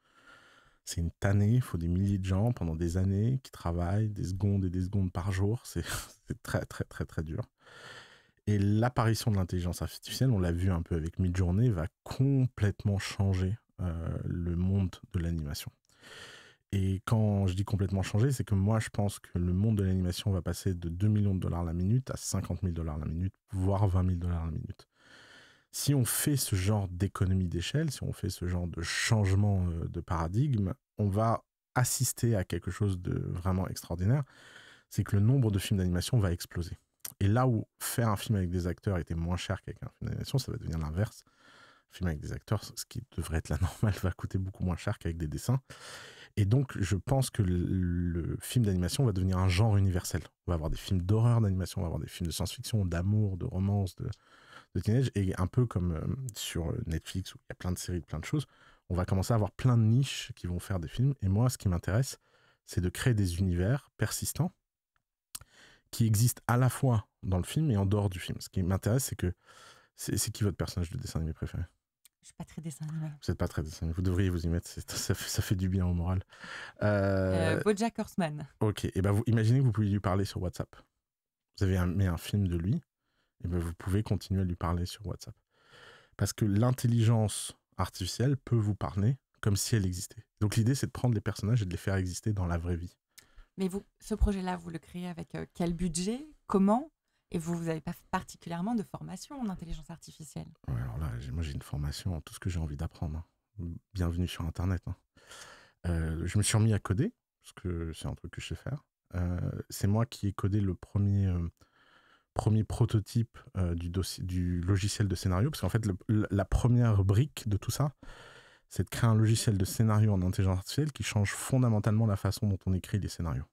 S2: c'est une tannée, il faut des milliers de gens pendant des années qui travaillent des secondes et des secondes par jour, *laughs* c'est très très très très dur. Et l'apparition de l'intelligence artificielle, on l'a vu un peu avec Midjourney, va complètement changer euh, le monde de l'animation. Et quand je dis complètement changer, c'est que moi, je pense que le monde de l'animation va passer de 2 millions de dollars la minute à 50 000 dollars la minute, voire 20 000 dollars la minute si on fait ce genre d'économie d'échelle, si on fait ce genre de changement euh, de paradigme, on va assister à quelque chose de vraiment extraordinaire, c'est que le nombre de films d'animation va exploser. Et là où faire un film avec des acteurs était moins cher qu'avec un film d'animation, ça va devenir l'inverse. Un film avec des acteurs, ce qui devrait être la *laughs* normale, va coûter beaucoup moins cher qu'avec des dessins. Et donc, je pense que le film d'animation va devenir un genre universel. On va avoir des films d'horreur d'animation, on va avoir des films de science-fiction, d'amour, de romance, de, et un peu comme euh, sur euh, Netflix, où il y a plein de séries, plein de choses, on va commencer à avoir plein de niches qui vont faire des films. Et moi, ce qui m'intéresse, c'est de créer des univers persistants qui existent à la fois dans le film et en dehors du film. Ce qui m'intéresse, c'est que c'est qui votre personnage de dessin animé préféré
S1: je suis pas très dessin animé.
S2: Vous êtes pas très dessin Vous devriez vous y mettre. Ça fait, ça fait, du bien au moral. Euh,
S1: Bojack Horseman.
S2: Ok. Et ben vous imaginez que vous pouvez lui parler sur WhatsApp. Vous avez un, un film de lui eh ben, vous pouvez continuer à lui parler sur WhatsApp. Parce que l'intelligence artificielle peut vous parler comme si elle existait. Donc l'idée, c'est de prendre les personnages et de les faire exister dans la vraie vie.
S1: Mais vous, ce projet-là, vous le créez avec euh, quel budget Comment Et vous n'avez pas particulièrement de formation en intelligence artificielle
S2: alors là, moi j'ai une formation en tout ce que j'ai envie d'apprendre. Hein. Bienvenue sur Internet. Hein. Euh, je me suis remis à coder, parce que c'est un truc que je sais faire. Euh, c'est moi qui ai codé le premier premier prototype euh, du, du, logiciel de scénario, parce qu'en fait, la première brique de tout ça, c'est de créer un logiciel de scénario en intelligence artificielle qui change fondamentalement la façon dont on écrit les scénarios.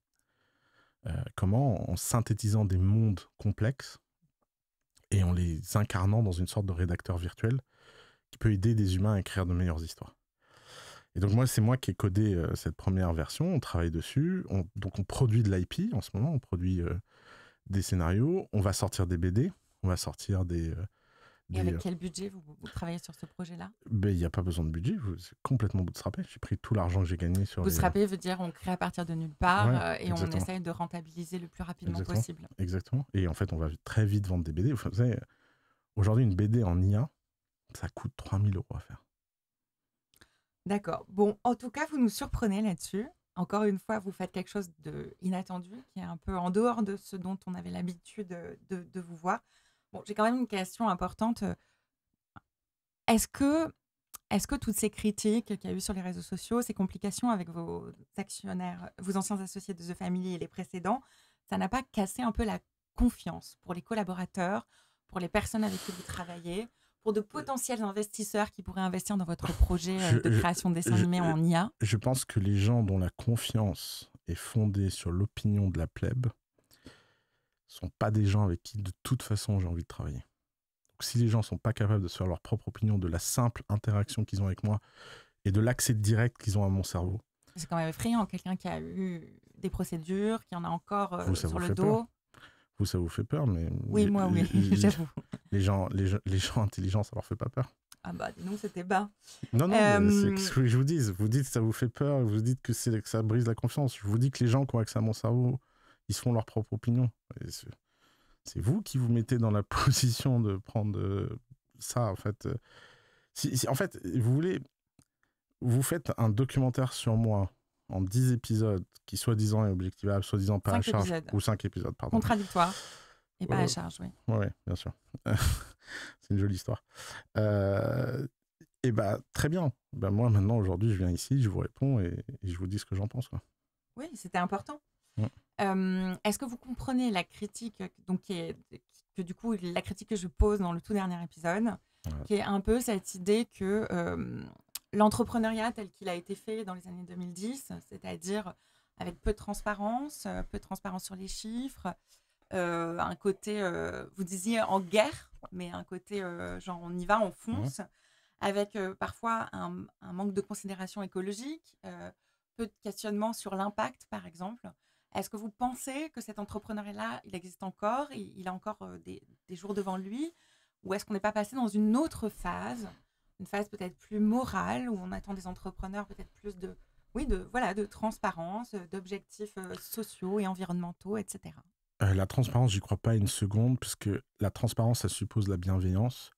S2: Euh, comment En synthétisant des mondes complexes et en les incarnant dans une sorte de rédacteur virtuel qui peut aider des humains à écrire de meilleures histoires. Et donc moi, c'est moi qui ai codé euh, cette première version, on travaille dessus, donc on produit de l'IP en ce moment, on produit des scénarios, on va sortir des BD, on va sortir des. Euh, et avec euh, quel
S1: budget vous, travaillez sur ce projet-là
S2: ben, Il n'y a pas besoin de budget, c'est complètement bootstrapé. J'ai pris tout l'argent que j'ai gagné sur. Bootstrapé
S1: veut dire on crée à partir de nulle part euh, et on essaye de rentabiliser le plus rapidement possible.
S2: Exactement. Et en fait, on va très vite vendre des BD. Vous savez, aujourd'hui, une BD en IA, ça coûte 3000 euros à faire.
S1: D'accord. Bon, en tout cas, vous nous surprenez là-dessus encore une fois, vous faites quelque chose d'inattendu, qui est un peu en dehors de ce dont on avait l'habitude de, vous voir. j'ai quand même une question importante. Est-ce que, toutes ces critiques qu'il y a eu sur les réseaux sociaux, ces complications avec vos actionnaires, vos anciens associés de The Family et les précédents, ça n'a pas cassé un peu la confiance pour les collaborateurs, pour les personnes avec qui vous travaillez de euh, potentiels investisseurs qui pourraient investir dans votre *laughs* projet euh, de création de dessins animés en IA
S2: Je pense que les gens dont la confiance est fondée sur l'opinion de la plèbe sont pas des gens avec qui de toute façon j'ai envie de travailler. si les gens sont pas capables de se faire leur propre opinion de la simple interaction qu'ils ont avec moi et de l'accès direct qu'ils ont à mon cerveau.
S1: C'est quand même effrayant, quelqu'un qui a eu des procédures, qui en a encore euh, sur le dos.
S2: Vous, ça vous fait peur, mais. Oui, les, moi, oui, *laughs* j'avoue. Les gens, les, gens intelligents, ça leur fait pas peur.
S1: Ah bah, non, c'était bas.
S2: Non, non, c'est euh, ce que je vous dis. Vous dites que ça vous fait peur, vous dites que, que ça brise la confiance. Je vous dis que les gens qui ont accès à mon cerveau, ils se font leur propre opinion. C'est vous qui vous mettez dans la *laughs* position de prendre euh, ça, en fait. Euh. si, en fait, vous voulez, vous faites un documentaire sur moi en 10 épisodes qui, soi-disant, est objectivable, soit disant pas à charge, ou 5 épisodes, pardon. Contradictoire et pas à euh, charge, oui. Oui, bien sûr. *laughs* c'est une jolie histoire. Euh, et bah, très bien. Bah, moi, maintenant, aujourd'hui, je viens ici, je vous réponds et, je vous dis ce que j'en pense. Oui,
S1: c'était important. Mm. Euh, est-ce que vous comprenez la critique, donc, que du coup, la critique que je pose dans le tout dernier épisode, qui est un peu cette idée que l'entrepreneuriat tel qu'il a été fait dans les années 2010, c'est-à-dire avec peu de transparence, euh, peu de transparence sur les chiffres, euh, un côté, euh, vous disiez en guerre, mais un côté genre on y va, on mmh. fonce, avec parfois un, manque de considération écologique, peu de questionnement sur l'impact par exemple. Est-ce que vous pensez que cet entrepreneuriat là il existe encore, il, a encore des, jours devant lui, ou est-ce qu'on n'est pas passé dans une autre phase une phase peut-être plus morale, où on attend des entrepreneurs peut-être plus de, oui, de, voilà, de transparence, euh, d'objectifs euh, sociaux et environnementaux, etc.
S2: Euh, la transparence, j'y crois pas une seconde, puisque la transparence, ça suppose la bienveillance,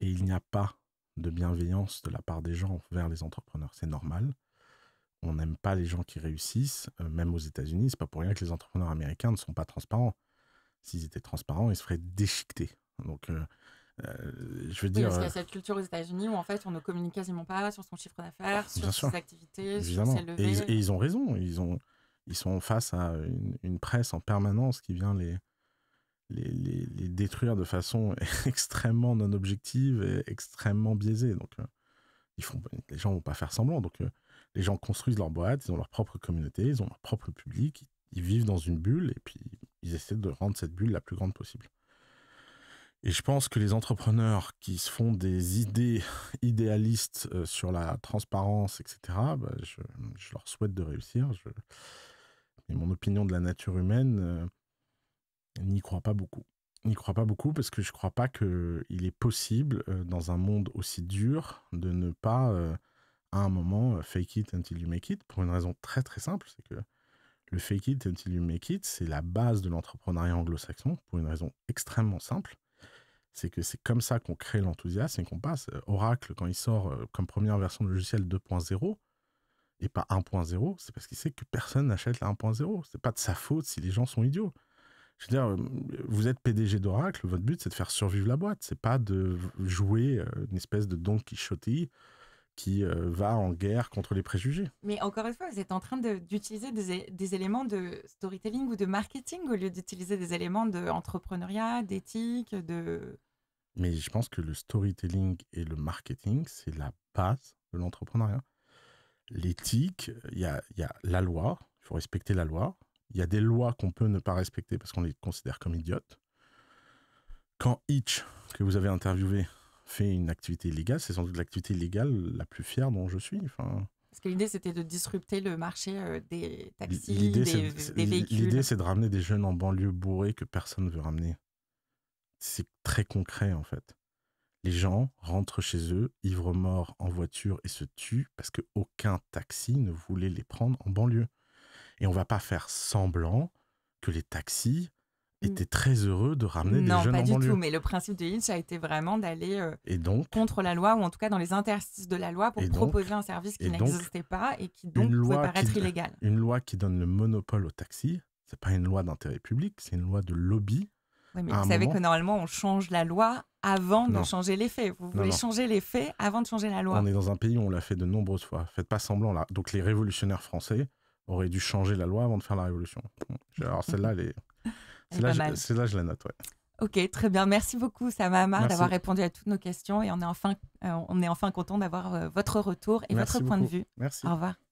S2: et il n'y a pas de bienveillance de la part des gens vers les entrepreneurs. C'est normal. On n'aime pas les gens qui réussissent, même aux États-Unis. C'est pas pour rien que les entrepreneurs américains ne sont pas transparents. S'ils étaient transparents, ils se feraient déchiqueter. Donc, euh, je veux parce qu'il y a euh,
S1: cette culture aux États-Unis où en fait on ne communique quasiment pas sur son chiffre d'affaires, sur ses activités, sur ses levées. Et, ils ont
S2: raison. Ils ont, ils sont face à une, une presse en permanence qui vient les, les, les, détruire de façon *laughs* extrêmement non objective et extrêmement biaisée. Donc, euh, ils font, les gens vont pas faire semblant. Donc, les gens construisent leur boîte, ils ont leur propre communauté, ils ont leur propre public, ils, vivent dans une bulle et puis ils essaient de rendre cette bulle la plus grande possible. Et je pense que les entrepreneurs qui se font des idées *laughs* idéalistes euh, sur la transparence, etc., bah, je, leur souhaite de réussir. Je... Mais mon opinion de la nature humaine euh, n'y croit pas beaucoup. N'y croit pas beaucoup parce que je crois pas qu'il est possible, euh, dans un monde aussi dur, de ne pas, à un moment, fake it until you make it, pour une raison très très simple, c'est que le fake it until you make it, c'est la base de l'entrepreneuriat anglo-saxon, pour une raison extrêmement simple c'est que c'est comme ça qu'on crée l'enthousiasme et qu'on passe. Euh, Oracle, quand il sort euh, comme première version de logiciel 2.0 et pas 1.0, c'est parce qu'il sait que personne n'achète la 1.0. C'est pas de sa faute si les gens sont idiots. Je veux dire, euh, vous êtes PDG d'Oracle, votre but c'est de faire survivre la boîte, c'est pas de jouer une espèce de don qui qui euh, va en guerre contre les préjugés.
S1: Mais encore une fois, vous êtes en train d'utiliser des, éléments de storytelling ou de marketing au lieu d'utiliser des éléments d'entrepreneuriat, d'éthique, de...
S2: Mais je pense que le storytelling et le marketing, c'est la base de l'entrepreneuriat. L'éthique, il y a, y a la loi, il faut respecter la loi. Il y a des lois qu'on peut ne pas respecter parce qu'on les considère comme idiotes. Quand Hitch, que vous avez interviewé, fait une activité illégale, c'est sans doute l'activité illégale la plus fière dont je suis. Enfin,
S1: parce que l'idée, c'était de disrupter le marché euh, des taxis, l'idée, des, L'idée, c'est
S2: de ramener des jeunes en banlieue bourrés que personne ne veut ramener. C'est très concret, en fait. Les gens rentrent chez eux, ivres morts en voiture et se tuent parce qu'aucun taxi ne voulait les prendre en banlieue. Et on va pas faire semblant que les taxis Mm. était très heureux de ramener non, des jeunes Non, pas du tout, mais
S1: le principe de Hinch a été vraiment d'aller euh, contre la loi, ou en tout cas dans les interstices de la loi, pour proposer un service qui n'existait pas et qui donc pouvait paraître illégal.
S2: Une loi qui donne le monopole aux taxis, c'est pas une loi d'intérêt public, c'est une loi de lobby. vous savez que
S1: normalement, on change la loi avant de changer les faits. Vous voulez changer les faits avant de changer la loi. On
S2: est dans un pays où on l'a fait de nombreuses fois. Faites pas semblant là. Donc les révolutionnaires français auraient dû changer la loi avant de faire la révolution. Alors *laughs* celle-là, elle c'est là, là, je la note, ouais.
S1: Ok, très bien. Merci beaucoup, Samama, d'avoir répondu à toutes nos questions et on est enfin, euh, on est enfin content d'avoir euh, votre retour et votre point de vue. Merci. Au revoir.